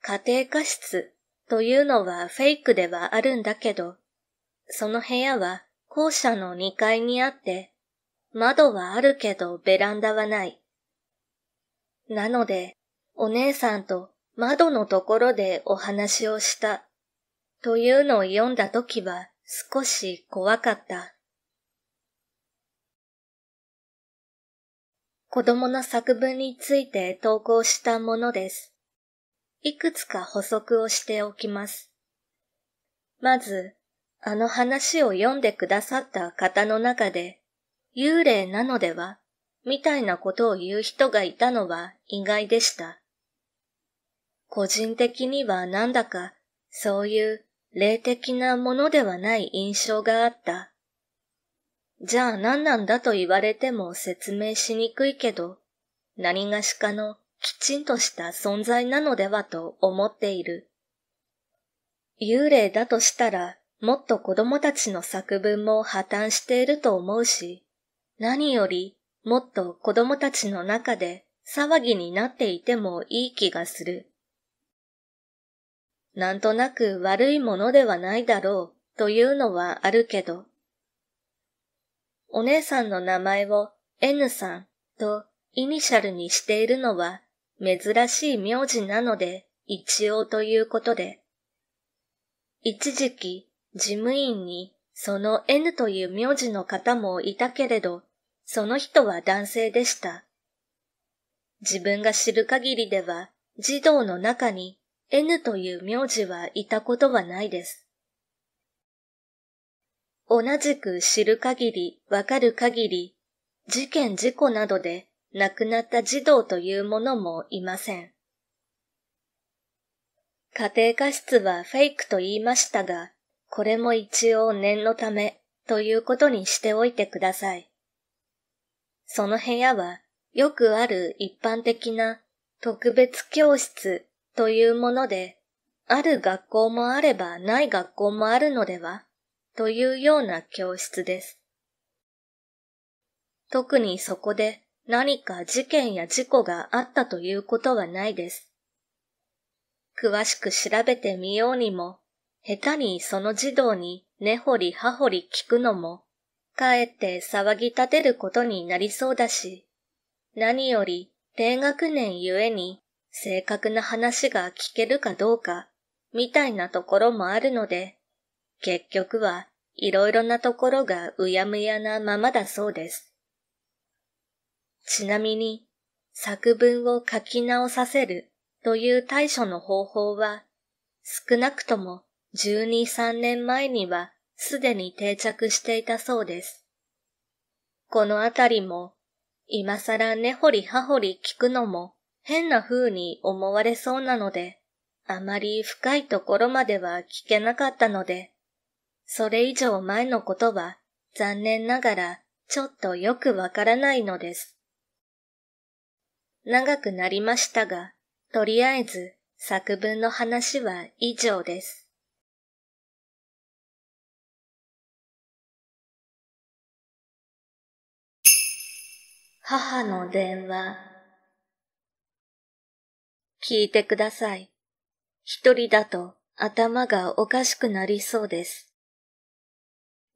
家庭科室というのはフェイクではあるんだけど、その部屋は校舎の2階にあって、窓はあるけどベランダはない。なので、お姉さんと窓のところでお話をした、というのを読んだ時は少し怖かった。子供の作文について投稿したものです。いくつか補足をしておきます。まず、あの話を読んでくださった方の中で、幽霊なのではみたいなことを言う人がいたのは意外でした。個人的にはなんだかそういう霊的なものではない印象があったじゃあ何なんだと言われても説明しにくいけど、何がしかのきちんとした存在なのではと思っている。幽霊だとしたら、もっと子供たちの作文も破綻していると思うし、何よりもっと子供たちの中で騒ぎになっていてもいい気がする。なんとなく悪いものではないだろうというのはあるけど、お姉さんの名前を N さんとイニシャルにしているのは珍しい名字なので一応ということで。一時期事務員にその N という名字の方もいたけれど、その人は男性でした。自分が知る限りでは児童の中に N という名字はいたことはないです。同じく知る限り、わかる限り、事件事故などで亡くなった児童というものもいません。家庭科室はフェイクと言いましたが、これも一応念のためということにしておいてください。その部屋はよくある一般的な特別教室というもので、ある学校もあればない学校もあるのではというような教室です。特にそこで何か事件や事故があったということはないです。詳しく調べてみようにも、下手にその児童に根掘り葉掘り聞くのも、かえって騒ぎ立てることになりそうだし、何より低学年ゆえに正確な話が聞けるかどうか、みたいなところもあるので、結局はいろいろなところがうやむやなままだそうです。ちなみに、作文を書き直させるという対処の方法は、少なくとも12、3年前にはすでに定着していたそうです。このあたりも、今更根掘り葉掘り聞くのも変な風に思われそうなので、あまり深いところまでは聞けなかったので、それ以上前のことは残念ながらちょっとよくわからないのです。長くなりましたが、とりあえず作文の話は以上です。母の電話。聞いてください。一人だと頭がおかしくなりそうです。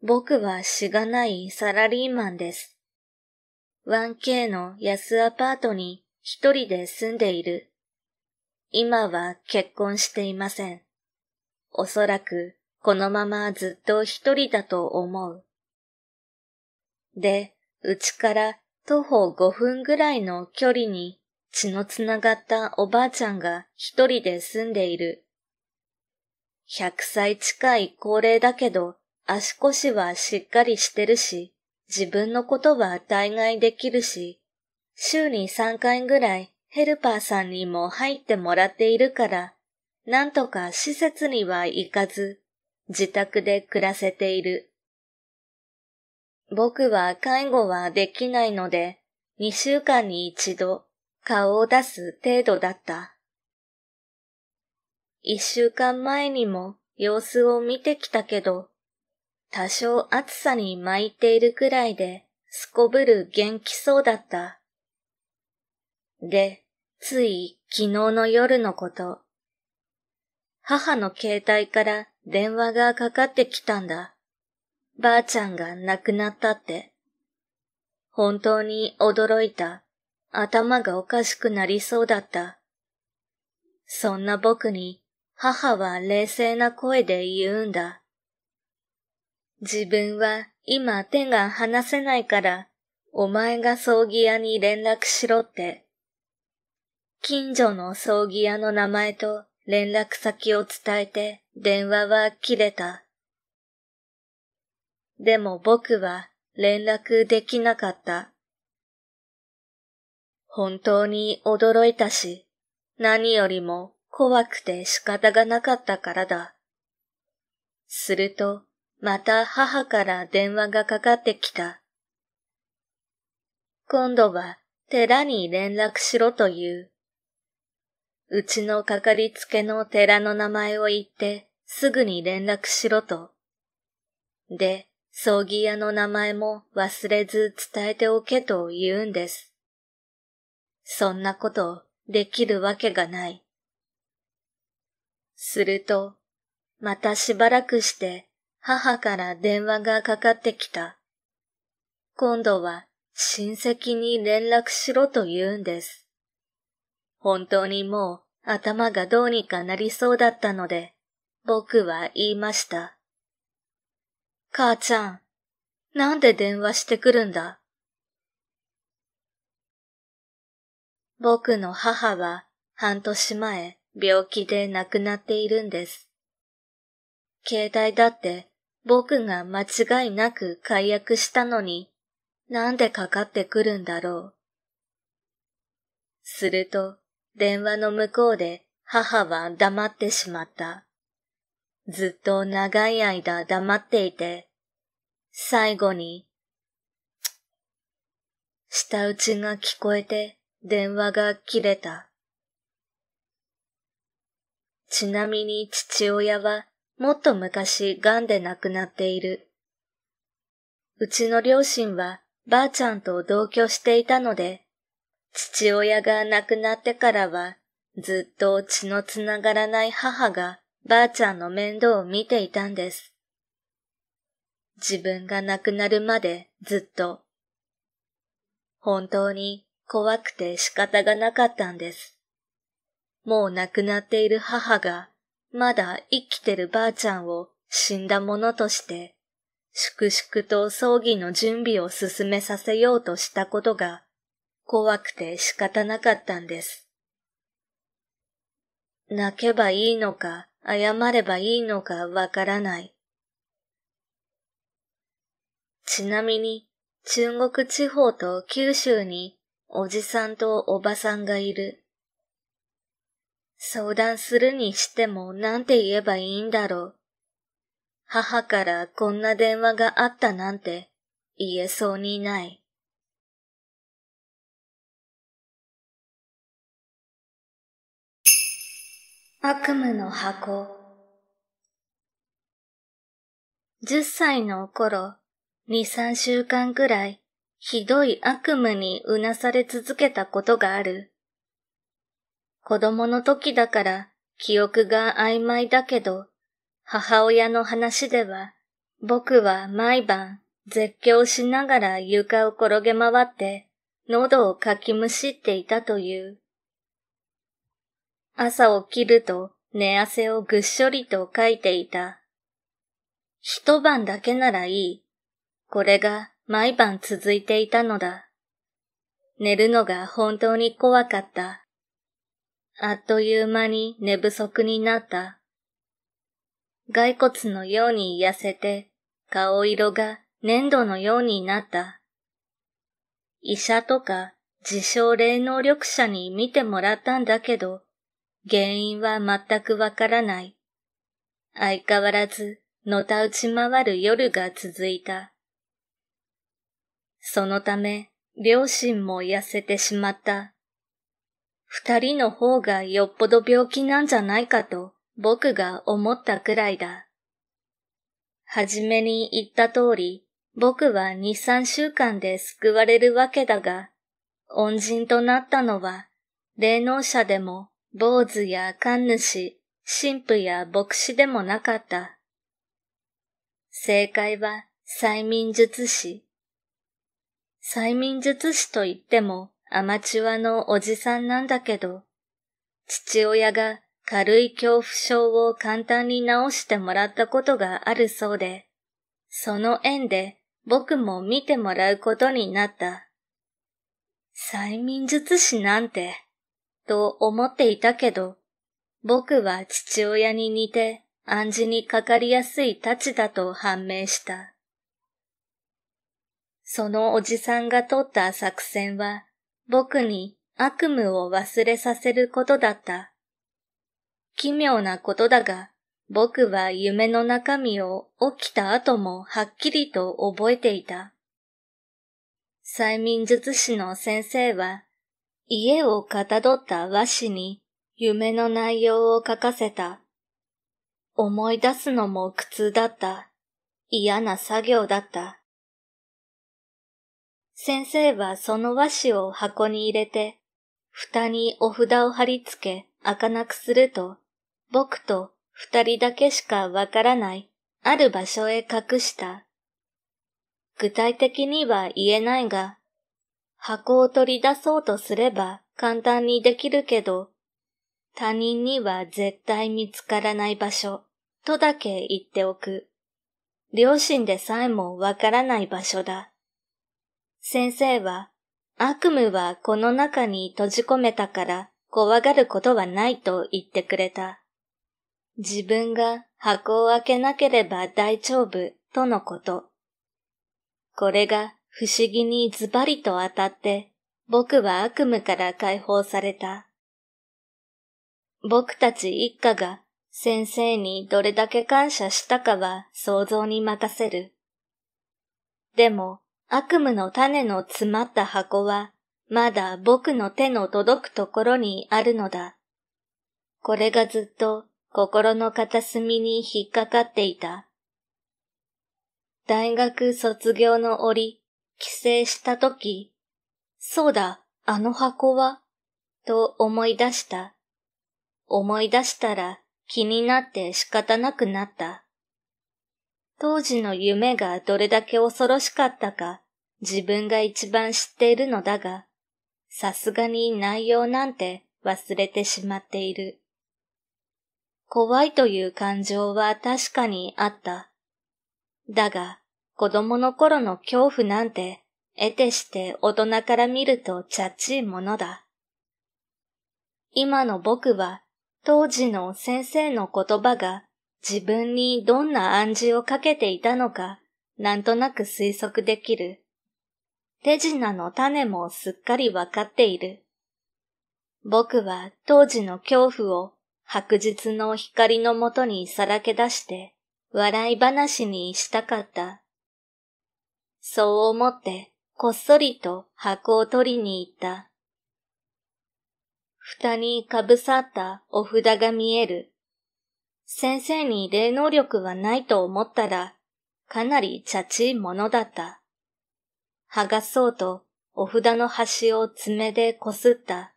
僕はしがないサラリーマンです。1K の安アパートに一人で住んでいる。今は結婚していません。おそらくこのままずっと一人だと思う。で、うちから徒歩5分ぐらいの距離に血のつながったおばあちゃんが一人で住んでいる。100歳近い高齢だけど足腰はしっかりしてるし、自分のことは大概できるし、週に3回ぐらいヘルパーさんにも入ってもらっているから、なんとか施設には行かず、自宅で暮らせている。僕は介護はできないので、2週間に一度顔を出す程度だった。1週間前にも様子を見てきたけど、多少暑さに巻いているくらいで、すこぶる元気そうだった。で、つい昨日の夜のこと、母の携帯から電話がかかってきたんだ。ばあちゃんが亡くなったって。本当に驚いた。頭がおかしくなりそうだった。そんな僕に母は冷静な声で言うんだ。自分は今手が離せないから、お前が葬儀屋に連絡しろって。近所の葬儀屋の名前と連絡先を伝えて電話は切れた。でも僕は連絡できなかった。本当に驚いたし、何よりも怖くて仕方がなかったからだ。するとまた母から電話がかかってきた。今度は寺に連絡しろという。うちのかかりつけの寺の名前を言ってすぐに連絡しろと。で、葬儀屋の名前も忘れず伝えておけと言うんです。そんなことできるわけがない。すると、またしばらくして母から電話がかかってきた。今度は親戚に連絡しろと言うんです。本当にもう頭がどうにかなりそうだったので、僕は言いました。母ちゃん、なんで電話してくるんだ僕の母は半年前病気で亡くなっているんです。携帯だって僕が間違いなく解約したのに、なんでかかってくるんだろう。すると、電話の向こうで母は黙ってしまった。ずっと長い間黙っていて、最後に、舌打ちが聞こえて電話が切れた。ちなみに父親はもっと昔癌で亡くなっている。うちの両親はばあちゃんと同居していたので、父親が亡くなってからはずっと血のつながらない母がばあちゃんの面倒を見ていたんです。自分が亡くなるまでずっと。本当に怖くて仕方がなかったんです。もう亡くなっている母がまだ生きてるばあちゃんを死んだものとして、粛々と葬儀の準備を進めさせようとしたことが怖くて仕方なかったんです。泣けばいいのか、謝ればいいのかわからない。ちなみに、中国地方と九州におじさんとおばさんがいる。相談するにしてもなんて言えばいいんだろう。母からこんな電話があったなんて言えそうにない。悪夢の箱。十歳の頃、二三週間くらい、ひどい悪夢にうなされ続けたことがある。子供の時だから記憶が曖昧だけど、母親の話では、僕は毎晩絶叫しながら床を転げ回って喉をかきむしっていたという。朝起きると寝汗をぐっしょりとかいていた。一晩だけならいい。これが毎晩続いていたのだ。寝るのが本当に怖かった。あっという間に寝不足になった。骸骨のように痩せて、顔色が粘土のようになった。医者とか自称霊能力者に見てもらったんだけど、原因は全くわからない。相変わらず、のたうち回る夜が続いた。そのため、両親も痩せてしまった。二人の方がよっぽど病気なんじゃないかと僕が思ったくらいだ。はじめに言った通り、僕は二三週間で救われるわけだが、恩人となったのは、霊能者でも、坊主や神主、神父や牧師でもなかった。正解は催眠術師。催眠術師といっても、アマチュアのおじさんなんだけど、父親が軽い恐怖症を簡単に治してもらったことがあるそうで、その縁で僕も見てもらうことになった。催眠術師なんて、と思っていたけど、僕は父親に似て暗示にかかりやすいたちだと判明した。そのおじさんが取った作戦は、僕に悪夢を忘れさせることだった。奇妙なことだが、僕は夢の中身を起きた後もはっきりと覚えていた。催眠術師の先生は、家をかたどった和紙に夢の内容を書かせた。思い出すのも苦痛だった。嫌な作業だった。先生はその和紙を箱に入れて、蓋にお札を貼り付け開かなくすると、僕と二人だけしかわからないある場所へ隠した。具体的には言えないが、箱を取り出そうとすれば簡単にできるけど、他人には絶対見つからない場所とだけ言っておく。両親でさえもわからない場所だ。先生は、悪夢はこの中に閉じ込めたから怖がることはないと言ってくれた。自分が箱を開けなければ大丈夫とのこと。これが不思議にズバリと当たって僕は悪夢から解放された。僕たち一家が先生にどれだけ感謝したかは想像に任せる。でも悪夢の種の詰まった箱は、まだ僕の手の届くところにあるのだ。これがずっと心の片隅に引っかかっていた。大学卒業の折、帰省した時、そうだ、あの箱は、と思い出した。思い出したら気になって仕方なくなった。当時の夢がどれだけ恐ろしかったか自分が一番知っているのだが、さすがに内容なんて忘れてしまっている。怖いという感情は確かにあった。だが、子供の頃の恐怖なんて、得てして大人から見るとちゃっちいものだ。今の僕は、当時の先生の言葉が自分にどんな暗示をかけていたのか、なんとなく推測できる。手品の種もすっかりわかっている。僕は当時の恐怖を白日の光のもとにさらけ出して笑い話にしたかった。そう思ってこっそりと箱を取りに行った。蓋にかぶさったお札が見える。先生に霊能力はないと思ったら、かなり茶ちいものだった。剥がそうと、お札の端を爪でこすった。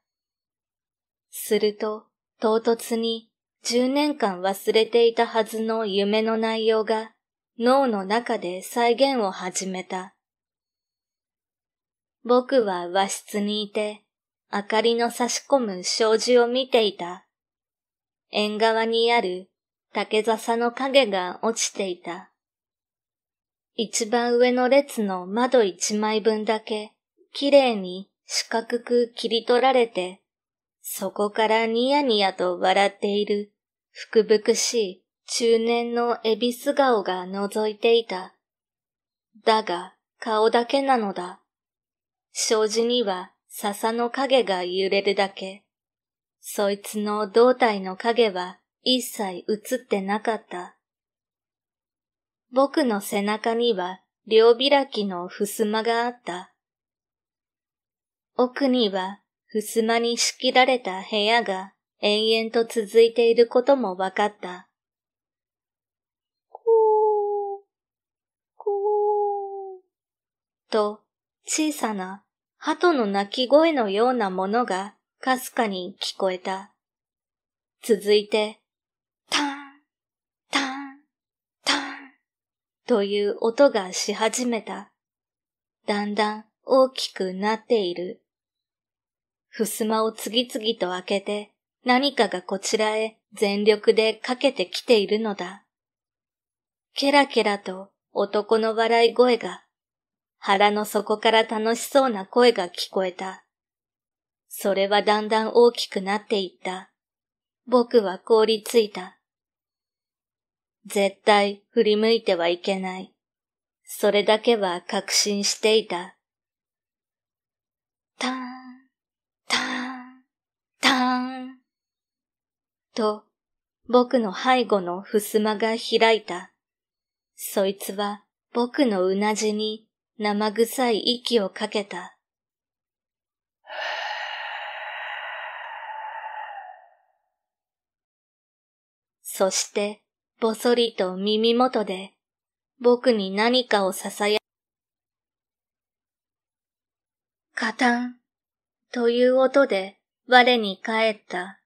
すると、唐突に、10年間忘れていたはずの夢の内容が、脳の中で再現を始めた。僕は和室にいて、明かりの差し込む障子を見ていた。縁側にある竹笹の影が落ちていた。一番上の列の窓一枚分だけ、きれいに四角く切り取られて、そこからニヤニヤと笑っている、福々しい中年のエビス顔が覗いていた。だが、顔だけなのだ。障子には笹の影が揺れるだけ。そいつの胴体の影は一切映ってなかった。僕の背中には両開きの襖があった。奥には襖に仕切られた部屋が延々と続いていることも分かった。こう、こう、と小さな鳩の鳴き声のようなものがかすかに聞こえた。続いてという音がし始めた。だんだん大きくなっている。襖を次々と開けて何かがこちらへ全力でかけてきているのだ。ケラケラと男の笑い声が、腹の底から楽しそうな声が聞こえた。それはだんだん大きくなっていった。僕は凍りついた。絶対振り向いてはいけない。それだけは確信していた。ターン、ターン、ターン。と、僕の背後の襖が開いた。そいつは僕のうなじに生臭い息をかけた。そしてぼそりと耳元で僕に何かを囁カタンという音で我に帰った。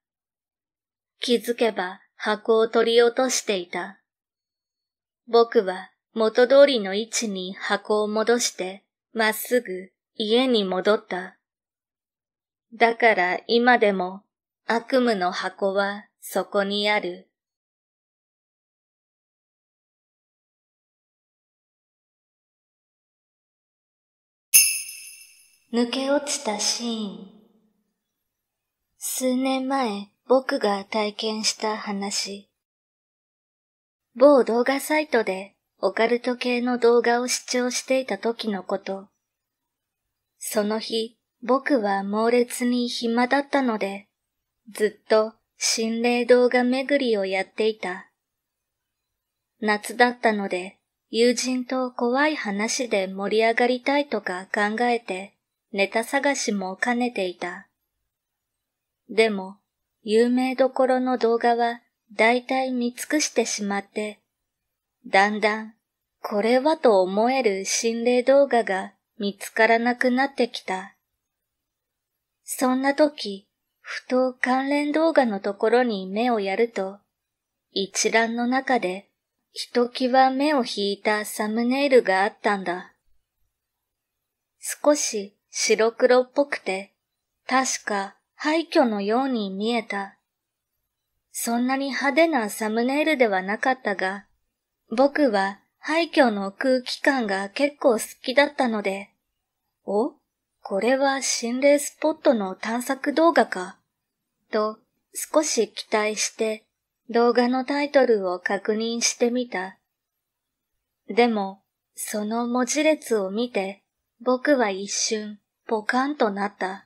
気づけば箱を取り落としていた。僕は元通りの位置に箱を戻してまっすぐ家に戻った。だから今でも悪夢の箱はそこにある。抜け落ちたシーン。数年前、僕が体験した話。某動画サイトでオカルト系の動画を視聴していた時のこと。その日、僕は猛烈に暇だったので、ずっと心霊動画巡りをやっていた。夏だったので、友人と怖い話で盛り上がりたいとか考えて、ネタ探しも兼ねていた。でも、有名どころの動画は大体見尽くしてしまって、だんだん、これはと思える心霊動画が見つからなくなってきた。そんな時、ふと関連動画のところに目をやると、一覧の中で、ひときわ目を引いたサムネイルがあったんだ。少し白黒っぽくて、確か廃墟のように見えた。そんなに派手なサムネイルではなかったが、僕は廃墟の空気感が結構好きだったので、おこれは心霊スポットの探索動画か。と少し期待して動画のタイトルを確認してみた。でも、その文字列を見て僕は一瞬ポカンとなった。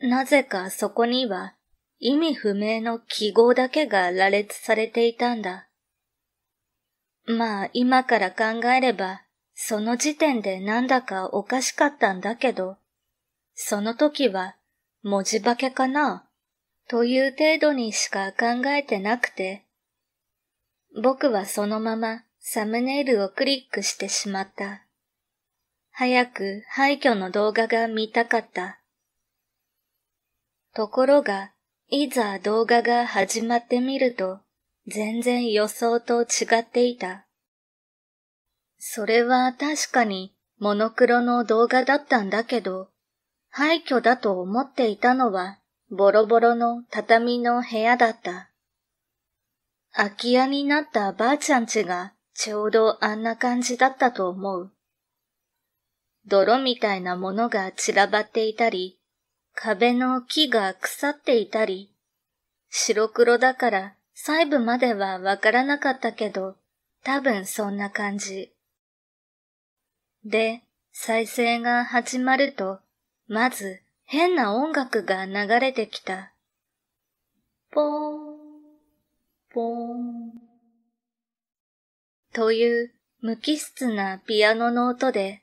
なぜかそこには意味不明の記号だけが羅列されていたんだ。まあ今から考えれば、その時点でなんだかおかしかったんだけど、その時は文字化けかなという程度にしか考えてなくて、僕はそのままサムネイルをクリックしてしまった。早く廃墟の動画が見たかった。ところが、いざ動画が始まってみると、全然予想と違っていた。それは確かにモノクロの動画だったんだけど、廃墟だと思っていたのはボロボロの畳の部屋だった。空き家になったばあちゃんちがちょうどあんな感じだったと思う。泥みたいなものが散らばっていたり、壁の木が腐っていたり、白黒だから細部まではわからなかったけど、多分そんな感じ。で、再生が始まると、まず変な音楽が流れてきた。ポーン、ポーン。という無機質なピアノの音で、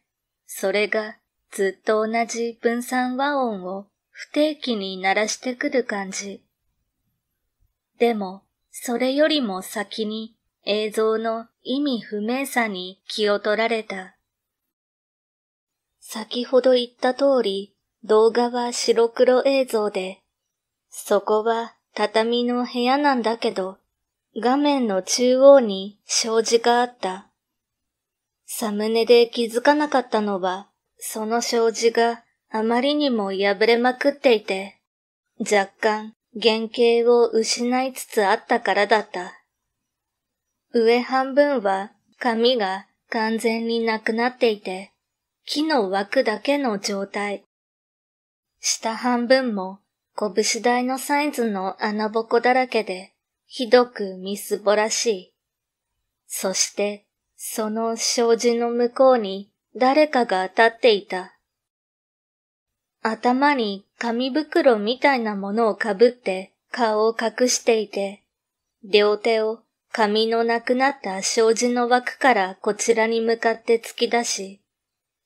それがずっと同じ分散和音を不定期に鳴らしてくる感じ。でも、それよりも先に映像の意味不明さに気を取られた。先ほど言った通り、動画は白黒映像で、そこは畳の部屋なんだけど、画面の中央に障子があった。サムネで気づかなかったのは、その障子があまりにも破れまくっていて、若干原型を失いつつあったからだった。上半分は紙が完全になくなっていて、木の枠だけの状態。下半分も拳台のサイズの穴ぼこだらけで、ひどくみすぼらしい。そして、その障子の向こうに誰かが立っていた。頭に紙袋みたいなものをかぶって顔を隠していて、両手を髪のなくなった障子の枠からこちらに向かって突き出し、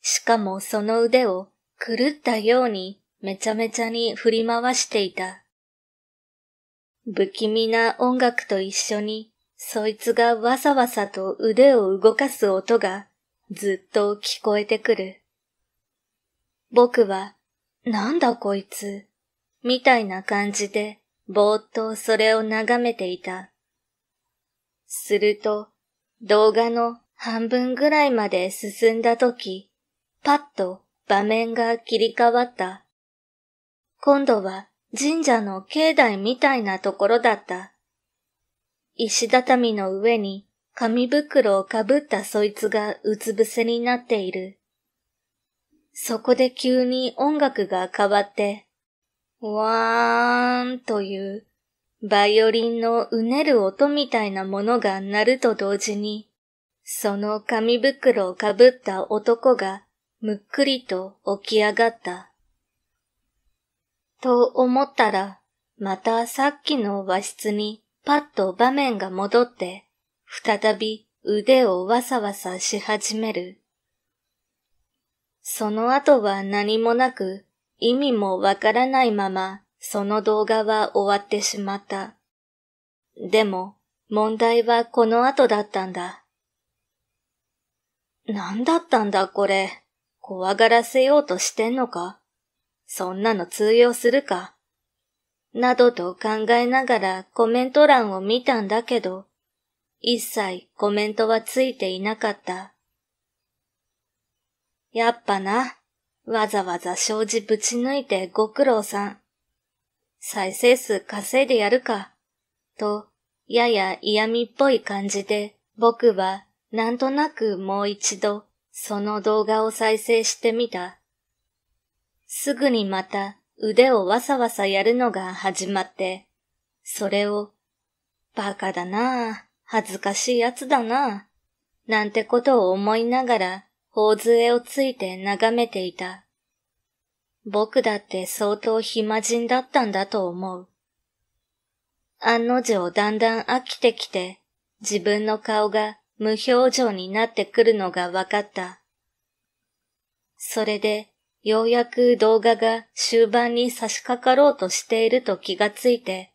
しかもその腕を狂ったようにめちゃめちゃに振り回していた。不気味な音楽と一緒にそいつがわさわさと腕を動かす音がずっと聞こえてくる。僕は、なんだこいつ、みたいな感じでぼーっとそれを眺めていた。すると、動画の半分ぐらいまで進んだ時、パッと場面が切り替わった。今度は神社の境内みたいなところだった。石畳の上に紙袋をかぶったそいつがうつ伏せになっている。そこで急に音楽が変わって、わーんというバイオリンのうねる音みたいなものが鳴ると同時に、その紙袋をかぶった男がむっくりと起き上がった。と思ったら、またさっきの和室にパッと場面が戻って、再び腕をわさわさし始める。その後は何もなく、意味もわからないまま、その動画は終わってしまった。でも、問題はこの後だったんだ。なんだったんだこれ。怖がらせようとしてんのかそんなの通用するかなどと考えながらコメント欄を見たんだけど、一切コメントはついていなかった。やっぱな、わざわざ障子ぶち抜いてご苦労さん。再生数稼いでやるか、と、やや嫌味っぽい感じで、僕はなんとなくもう一度、その動画を再生してみた。すぐにまた腕をわさわさやるのが始まって、それを、バカだなぁ、恥ずかしい奴だなぁ、なんてことを思いながら、頬杖をついて眺めていた。僕だって相当暇人だったんだと思う。案の定だんだん飽きてきて、自分の顔が無表情になってくるのが分かった。それでようやく動画が終盤に差し掛かろうとしていると気がついて、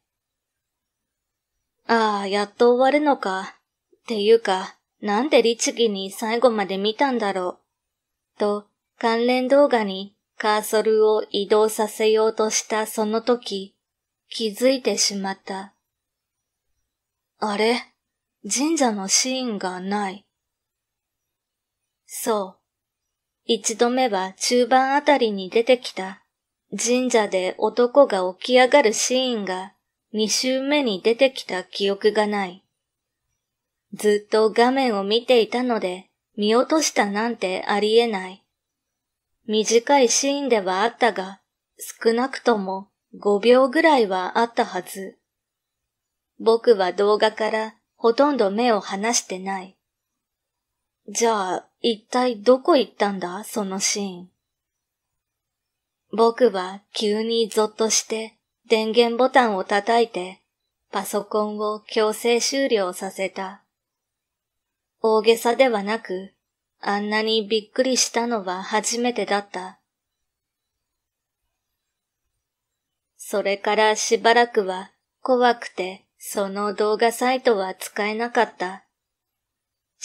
ああ、やっと終わるのか。っていうか、なんで律儀に最後まで見たんだろう。と、関連動画にカーソルを移動させようとしたその時、気づいてしまった。あれ神社のシーンがない。そう。一度目は中盤あたりに出てきた神社で男が起き上がるシーンが二周目に出てきた記憶がない。ずっと画面を見ていたので見落としたなんてありえない。短いシーンではあったが、少なくとも5秒ぐらいはあったはず。僕は動画からほとんど目を離してない。じゃあ、一体どこ行ったんだそのシーン。僕は急にゾッとして電源ボタンを叩いてパソコンを強制終了させた。大げさではなく、あんなにびっくりしたのは初めてだった。それからしばらくは怖くてその動画サイトは使えなかった。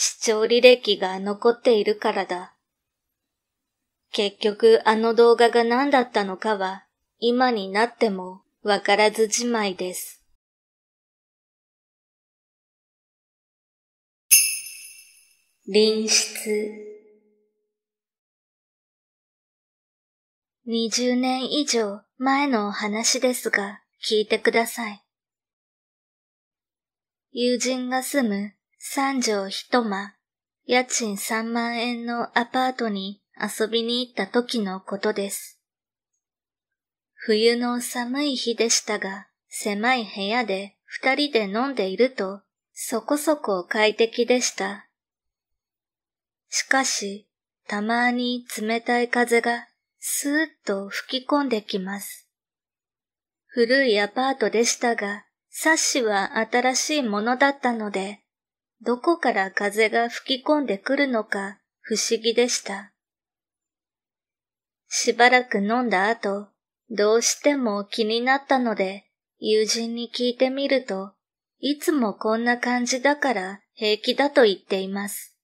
視聴履歴が残っているからだ。結局あの動画が何だったのかは今になってもわからずじまいです。臨室20年以上前のお話ですが聞いてください。友人が住む三畳一間、家賃三万円のアパートに遊びに行った時のことです。冬の寒い日でしたが、狭い部屋で二人で飲んでいると、そこそこ快適でした。しかし、たまに冷たい風がスーッと吹き込んできます。古いアパートでしたが、サッシは新しいものだったので、どこから風が吹き込んでくるのか不思議でした。しばらく飲んだ後、どうしても気になったので、友人に聞いてみると、いつもこんな感じだから平気だと言っています。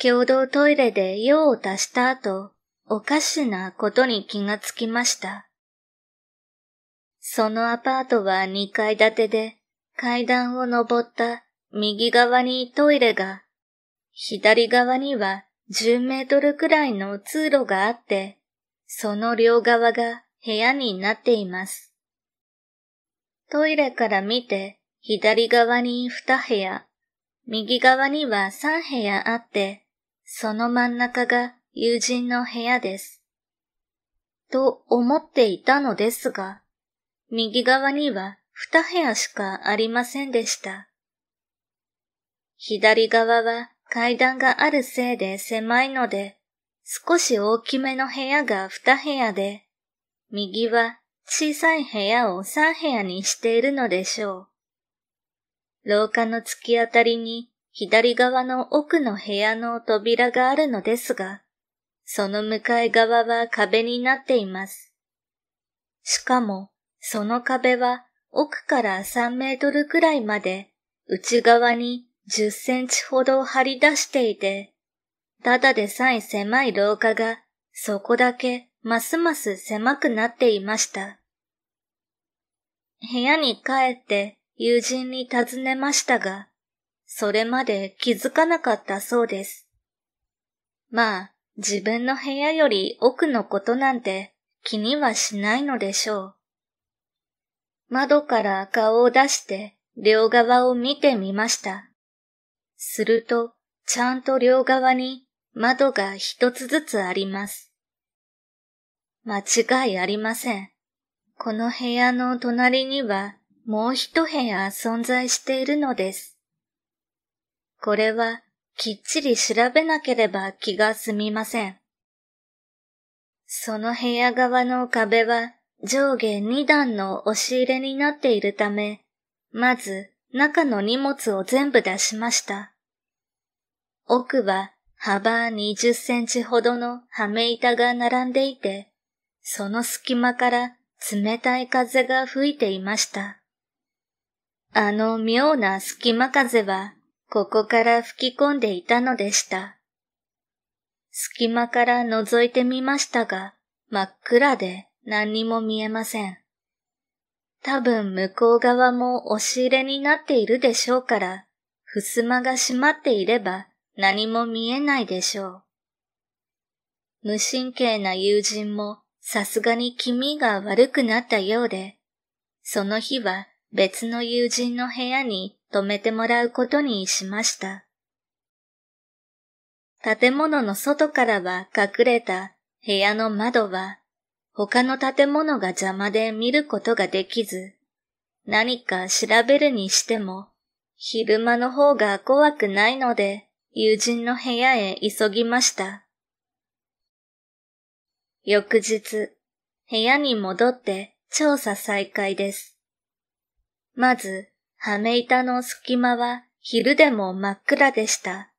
共同トイレで用を足した後、おかしなことに気がつきました。そのアパートは2階建てで、階段を登った右側にトイレが、左側には10メートルくらいの通路があって、その両側が部屋になっています。トイレから見て、左側に2部屋、右側には3部屋あって、その真ん中が友人の部屋です。と思っていたのですが、右側には2部屋しかありませんでした。左側は階段があるせいで狭いので、少し大きめの部屋が二部屋で、右は小さい部屋を三部屋にしているのでしょう。廊下の突き当たりに左側の奥の部屋の扉があるのですが、その向かい側は壁になっています。しかも、その壁は奥から3メートルくらいまで内側に10センチほど張り出していて、ただでさえ狭い廊下がそこだけますます狭くなっていました。部屋に帰って友人に尋ねましたが、それまで気づかなかったそうです。まあ、自分の部屋より奥のことなんて気にはしないのでしょう。窓から顔を出して両側を見てみました。すると、ちゃんと両側に窓が一つずつあります。間違いありません。この部屋の隣にはもう一部屋存在しているのです。これはきっちり調べなければ気が済みません。その部屋側の壁は上下二段の押し入れになっているため、まず中の荷物を全部出しました。奥は幅20センチほどの羽目板が並んでいて、その隙間から冷たい風が吹いていました。あの妙な隙間風はここから吹き込んでいたのでした。隙間から覗いてみましたが、真っ暗で何にも見えません。多分向こう側も押し入れになっているでしょうから、襖が閉まっていれば何も見えないでしょう。無神経な友人もさすがに気味が悪くなったようで、その日は別の友人の部屋に泊めてもらうことにしました。建物の外からは隠れた部屋の窓は他の建物が邪魔で見ることができず、何か調べるにしても、昼間の方が怖くないので、友人の部屋へ急ぎました。翌日、部屋に戻って調査再開です。まず、羽目板の隙間は昼でも真っ暗でした。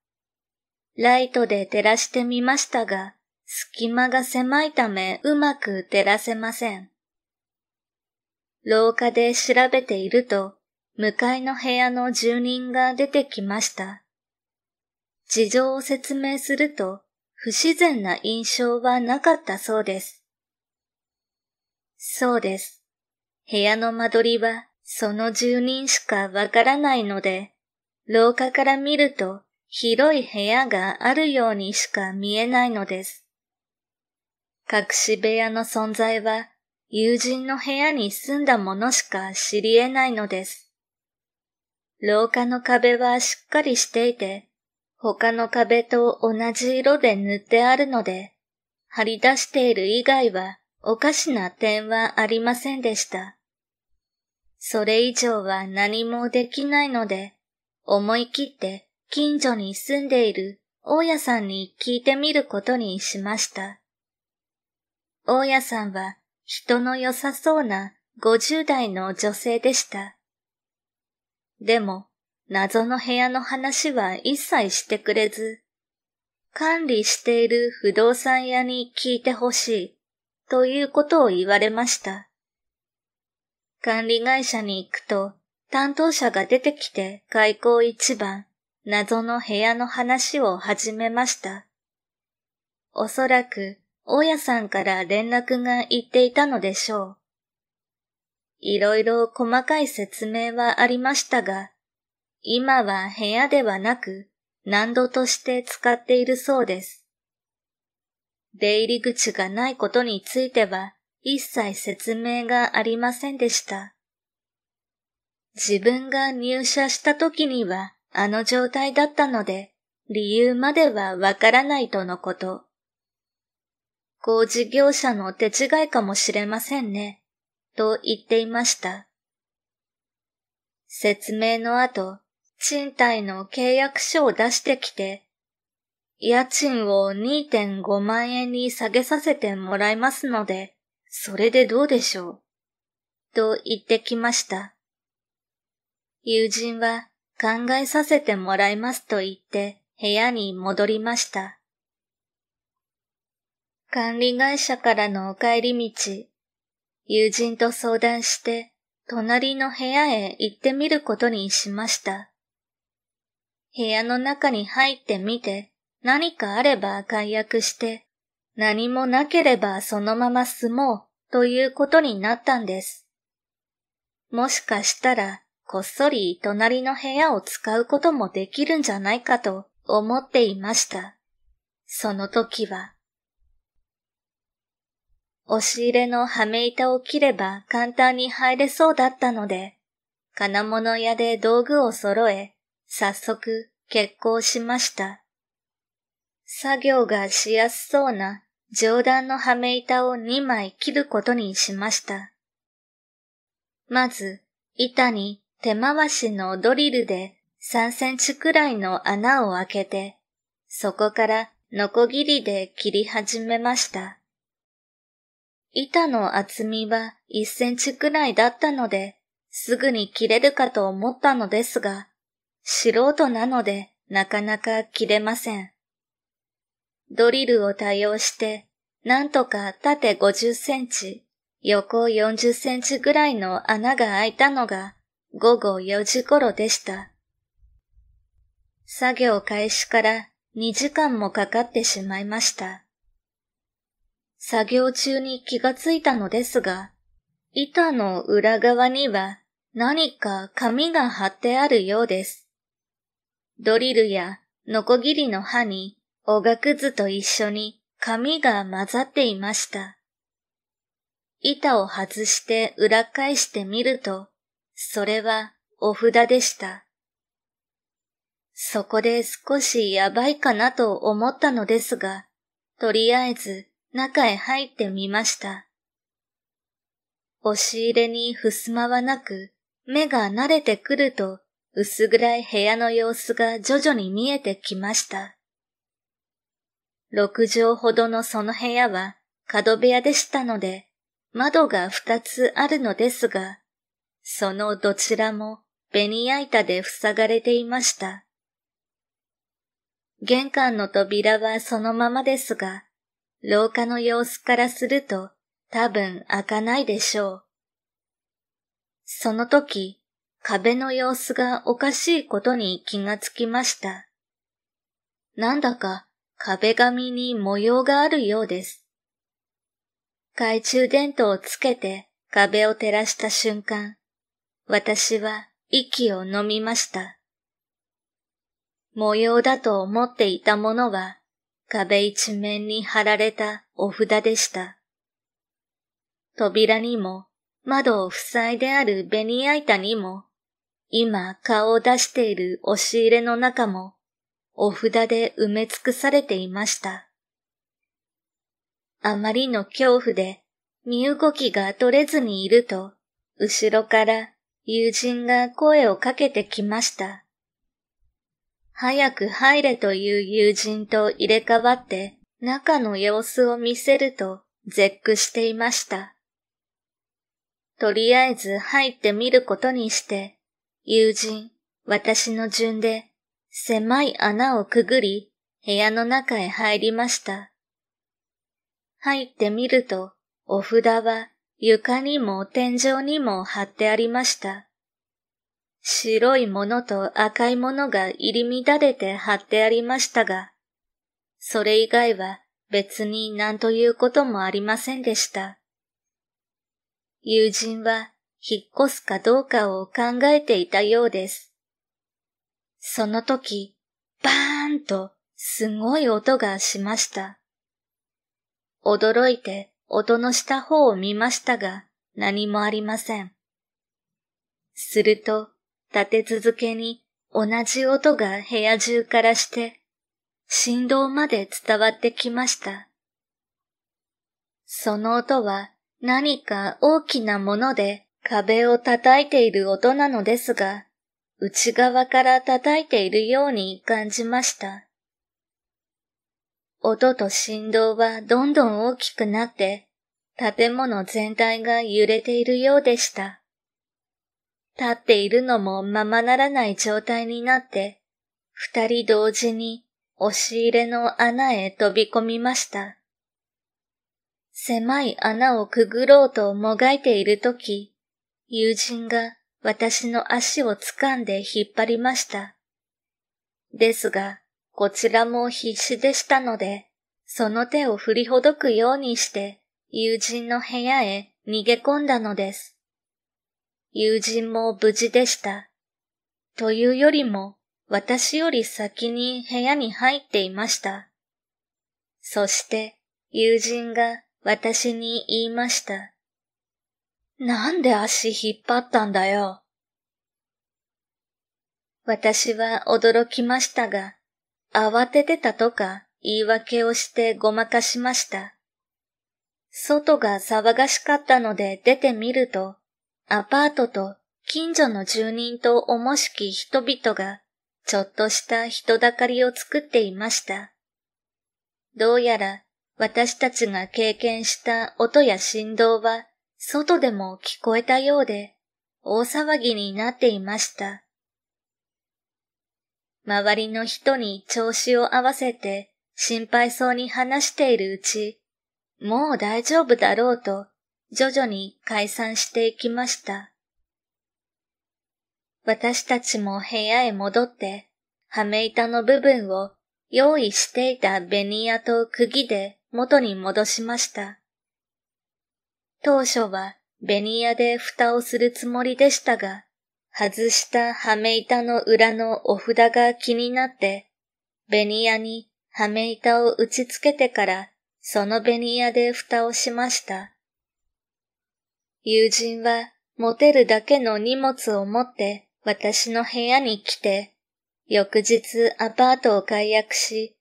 ライトで照らしてみましたが、隙間が狭いためうまく照らせません。廊下で調べていると、向かいの部屋の住人が出てきました。事情を説明すると、不自然な印象はなかったそうです。そうです。部屋の間取りは、その住人しかわからないので、廊下から見ると広い部屋があるようにしか見えないのです。隠し部屋の存在は友人の部屋に住んだものしか知り得ないのです。廊下の壁はしっかりしていて、他の壁と同じ色で塗ってあるので、張り出している以外はおかしな点はありませんでした。それ以上は何もできないので、思い切って近所に住んでいる大家さんに聞いてみることにしました。大家さんは人の良さそうな50代の女性でした。でも、謎の部屋の話は一切してくれず、管理している不動産屋に聞いてほしいということを言われました。管理会社に行くと担当者が出てきて開口一番謎の部屋の話を始めました。おそらく大家さんから連絡が行っていたのでしょう。いろいろ細かい説明はありましたが、今は部屋ではなく難度として使っているそうです。出入り口がないことについては一切説明がありませんでした。自分が入社した時にはあの状態だったので、理由まではわからないとのこと。工事業者の手違いかもしれませんね、と言っていました。説明の後、賃貸の契約書を出してきて、家賃を2.5万円に下げさせてもらいますので、それでどうでしょう。と言ってきました。友人は考えさせてもらいますと言って部屋に戻りました。管理会社からのお帰り道、友人と相談して、隣の部屋へ行ってみることにしました。部屋の中に入ってみて、何かあれば解約して、何もなければそのまま住もうということになったんです。もしかしたら、こっそり隣の部屋を使うこともできるんじゃないかと思っていました。その時は押し入れの羽目板を切れば簡単に入れそうだったので、金物屋で道具を揃え、早速結構しました。作業がしやすそうな上段の羽目板を2枚切ることにしました。まず、板に手回しのドリルで3センチくらいの穴を開けて、そこからノコギリで切り始めました。板の厚みは1センチくらいだったので、すぐに切れるかと思ったのですが、素人なのでなかなか切れません。ドリルを多用して、なんとか縦50センチ、横40センチぐらいの穴が開いたのが午後4時頃でした。作業開始から2時間もかかってしまいました。作業中に気がついたのですが、板の裏側には何か紙が貼ってあるようです。ドリルやノコギリの刃におがくずと一緒に紙が混ざっていました。板を外して裏返してみると、それはお札でした。そこで少しやばいかなと思ったのですが、とりあえず中へ入ってみました。押し入れに襖はなく、目が慣れてくると薄暗い部屋の様子が徐々に見えてきました。六畳ほどのその部屋は角部屋でしたので、窓が二つあるのですが、そのどちらもベニヤ板で塞がれていました。玄関の扉はそのままですが、廊下の様子からすると多分開かないでしょう。その時、壁の様子がおかしいことに気がつきました。なんだか壁紙に模様があるようです。懐中電灯をつけて壁を照らした瞬間、私は息を飲みました。模様だと思っていたものは壁一面に貼られたお札でした。扉にも、窓を塞いであるベニヤ板にも、今顔を出している押し入れの中も、お札で埋め尽くされていました。あまりの恐怖で身動きが取れずにいると、後ろから友人が声をかけてきました。早く入れという友人と入れ替わって、中の様子を見せると絶句していました。とりあえず入ってみることにして、友人、私の順で、狭い穴をくぐり、部屋の中へ入りました。入ってみると、お札は床にも天井にも貼ってありました。白いものと赤いものが入り乱れて貼ってありましたが、それ以外は別に何ということもありませんでした。友人は引っ越すかどうかを考えていたようです。その時、バーンとすごい音がしました。驚いて音のした方を見ましたが何もありません。すると立て続けに同じ音が部屋中からして、振動まで伝わってきました。その音は何か大きなもので壁を叩いている音なのですが、内側から叩いているように感じました。音と振動はどんどん大きくなって、建物全体が揺れているようでした。立っているのもままならない状態になって、二人同時に押し入れの穴へ飛び込みました。狭い穴をくぐろうともがいているとき、友人が私の足を掴んで引っ張りました。ですが、こちらも必死でしたので、その手を振りほどくようにして、友人の部屋へ逃げ込んだのです。友人も無事でした。というよりも、私より先に部屋に入っていました。そして、友人が私に言いました。なんで足引っ張ったんだよ。私は驚きましたが、慌ててたとか言い訳をしてごまかしました。外が騒がしかったので出てみると、アパートと近所の住人とおもしき人々がちょっとした人だかりを作っていました。どうやら私たちが経験した音や振動は外でも聞こえたようで大騒ぎになっていました。周りの人に調子を合わせて心配そうに話しているうち、もう大丈夫だろうと徐々に解散していきました。私たちも部屋へ戻って、はめ板の部分を用意していたベニヤと釘で元に戻しました。当初はベニヤで蓋をするつもりでしたが、外したはめ板の裏のお札が気になって、ベニヤにはめ板を打ち付けてから、そのベニヤで蓋をしました。友人は持てるだけの荷物を持って私の部屋に来て、翌日アパートを解約し、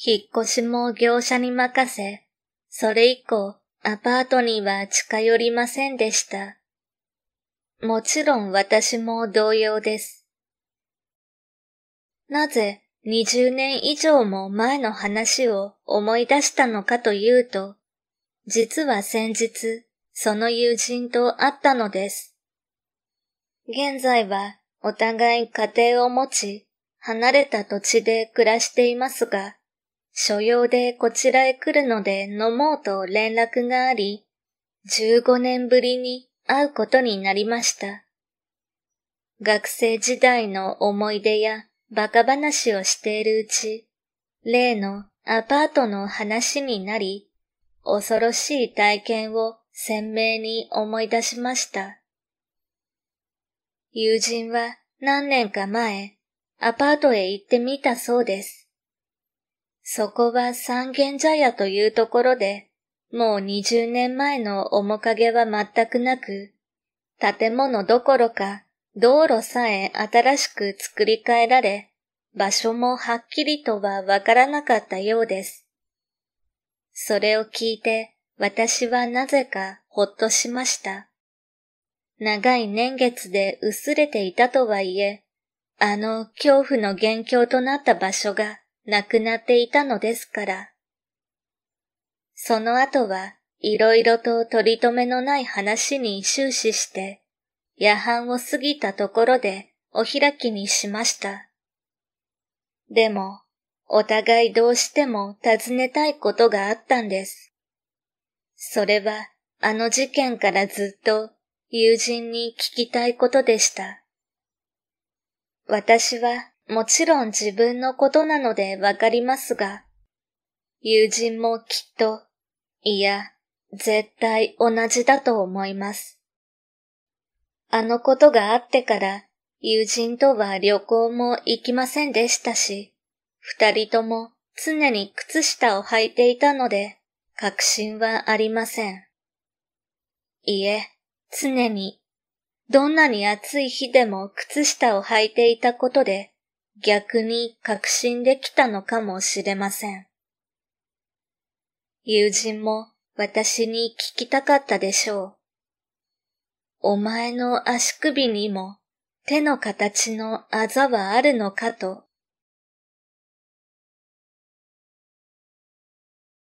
引っ越しも業者に任せ、それ以降アパートには近寄りませんでした。もちろん私も同様です。なぜ20年以上も前の話を思い出したのかというと、実は先日、その友人と会ったのです。現在はお互い家庭を持ち、離れた土地で暮らしていますが、所用でこちらへ来るので飲もうと連絡があり、15年ぶりに会うことになりました。学生時代の思い出やバカ話をしているうち、例のアパートの話になり、恐ろしい体験を鮮明に思い出しました。友人は何年か前、アパートへ行ってみたそうです。そこは三軒茶屋というところで、もう20年前の面影は全くなく、建物どころか道路さえ新しく作り変えられ、場所もはっきりとはわからなかったようです。それを聞いて私はなぜかほっとしました。長い年月で薄れていたとはいえ、あの恐怖の元凶となった場所がなくなっていたのですから。その後は、色々と取り留めのない話に終始して、夜半を過ぎたところでお開きにしました。でも、お互いどうしても尋ねたいことがあったんです。それはあの事件からずっと友人に聞きたいことでした。私はもちろん自分のことなのでわかりますが、友人もきっと、いや、絶対同じだと思います。あのことがあってから友人とは旅行も行きませんでしたし、二人とも常に靴下を履いていたので、確信はありません。いえ、常に、どんなに暑い日でも靴下を履いていたことで、逆に確信できたのかもしれません。友人も私に聞きたかったでしょう。お前の足首にも手の形のあざはあるのかと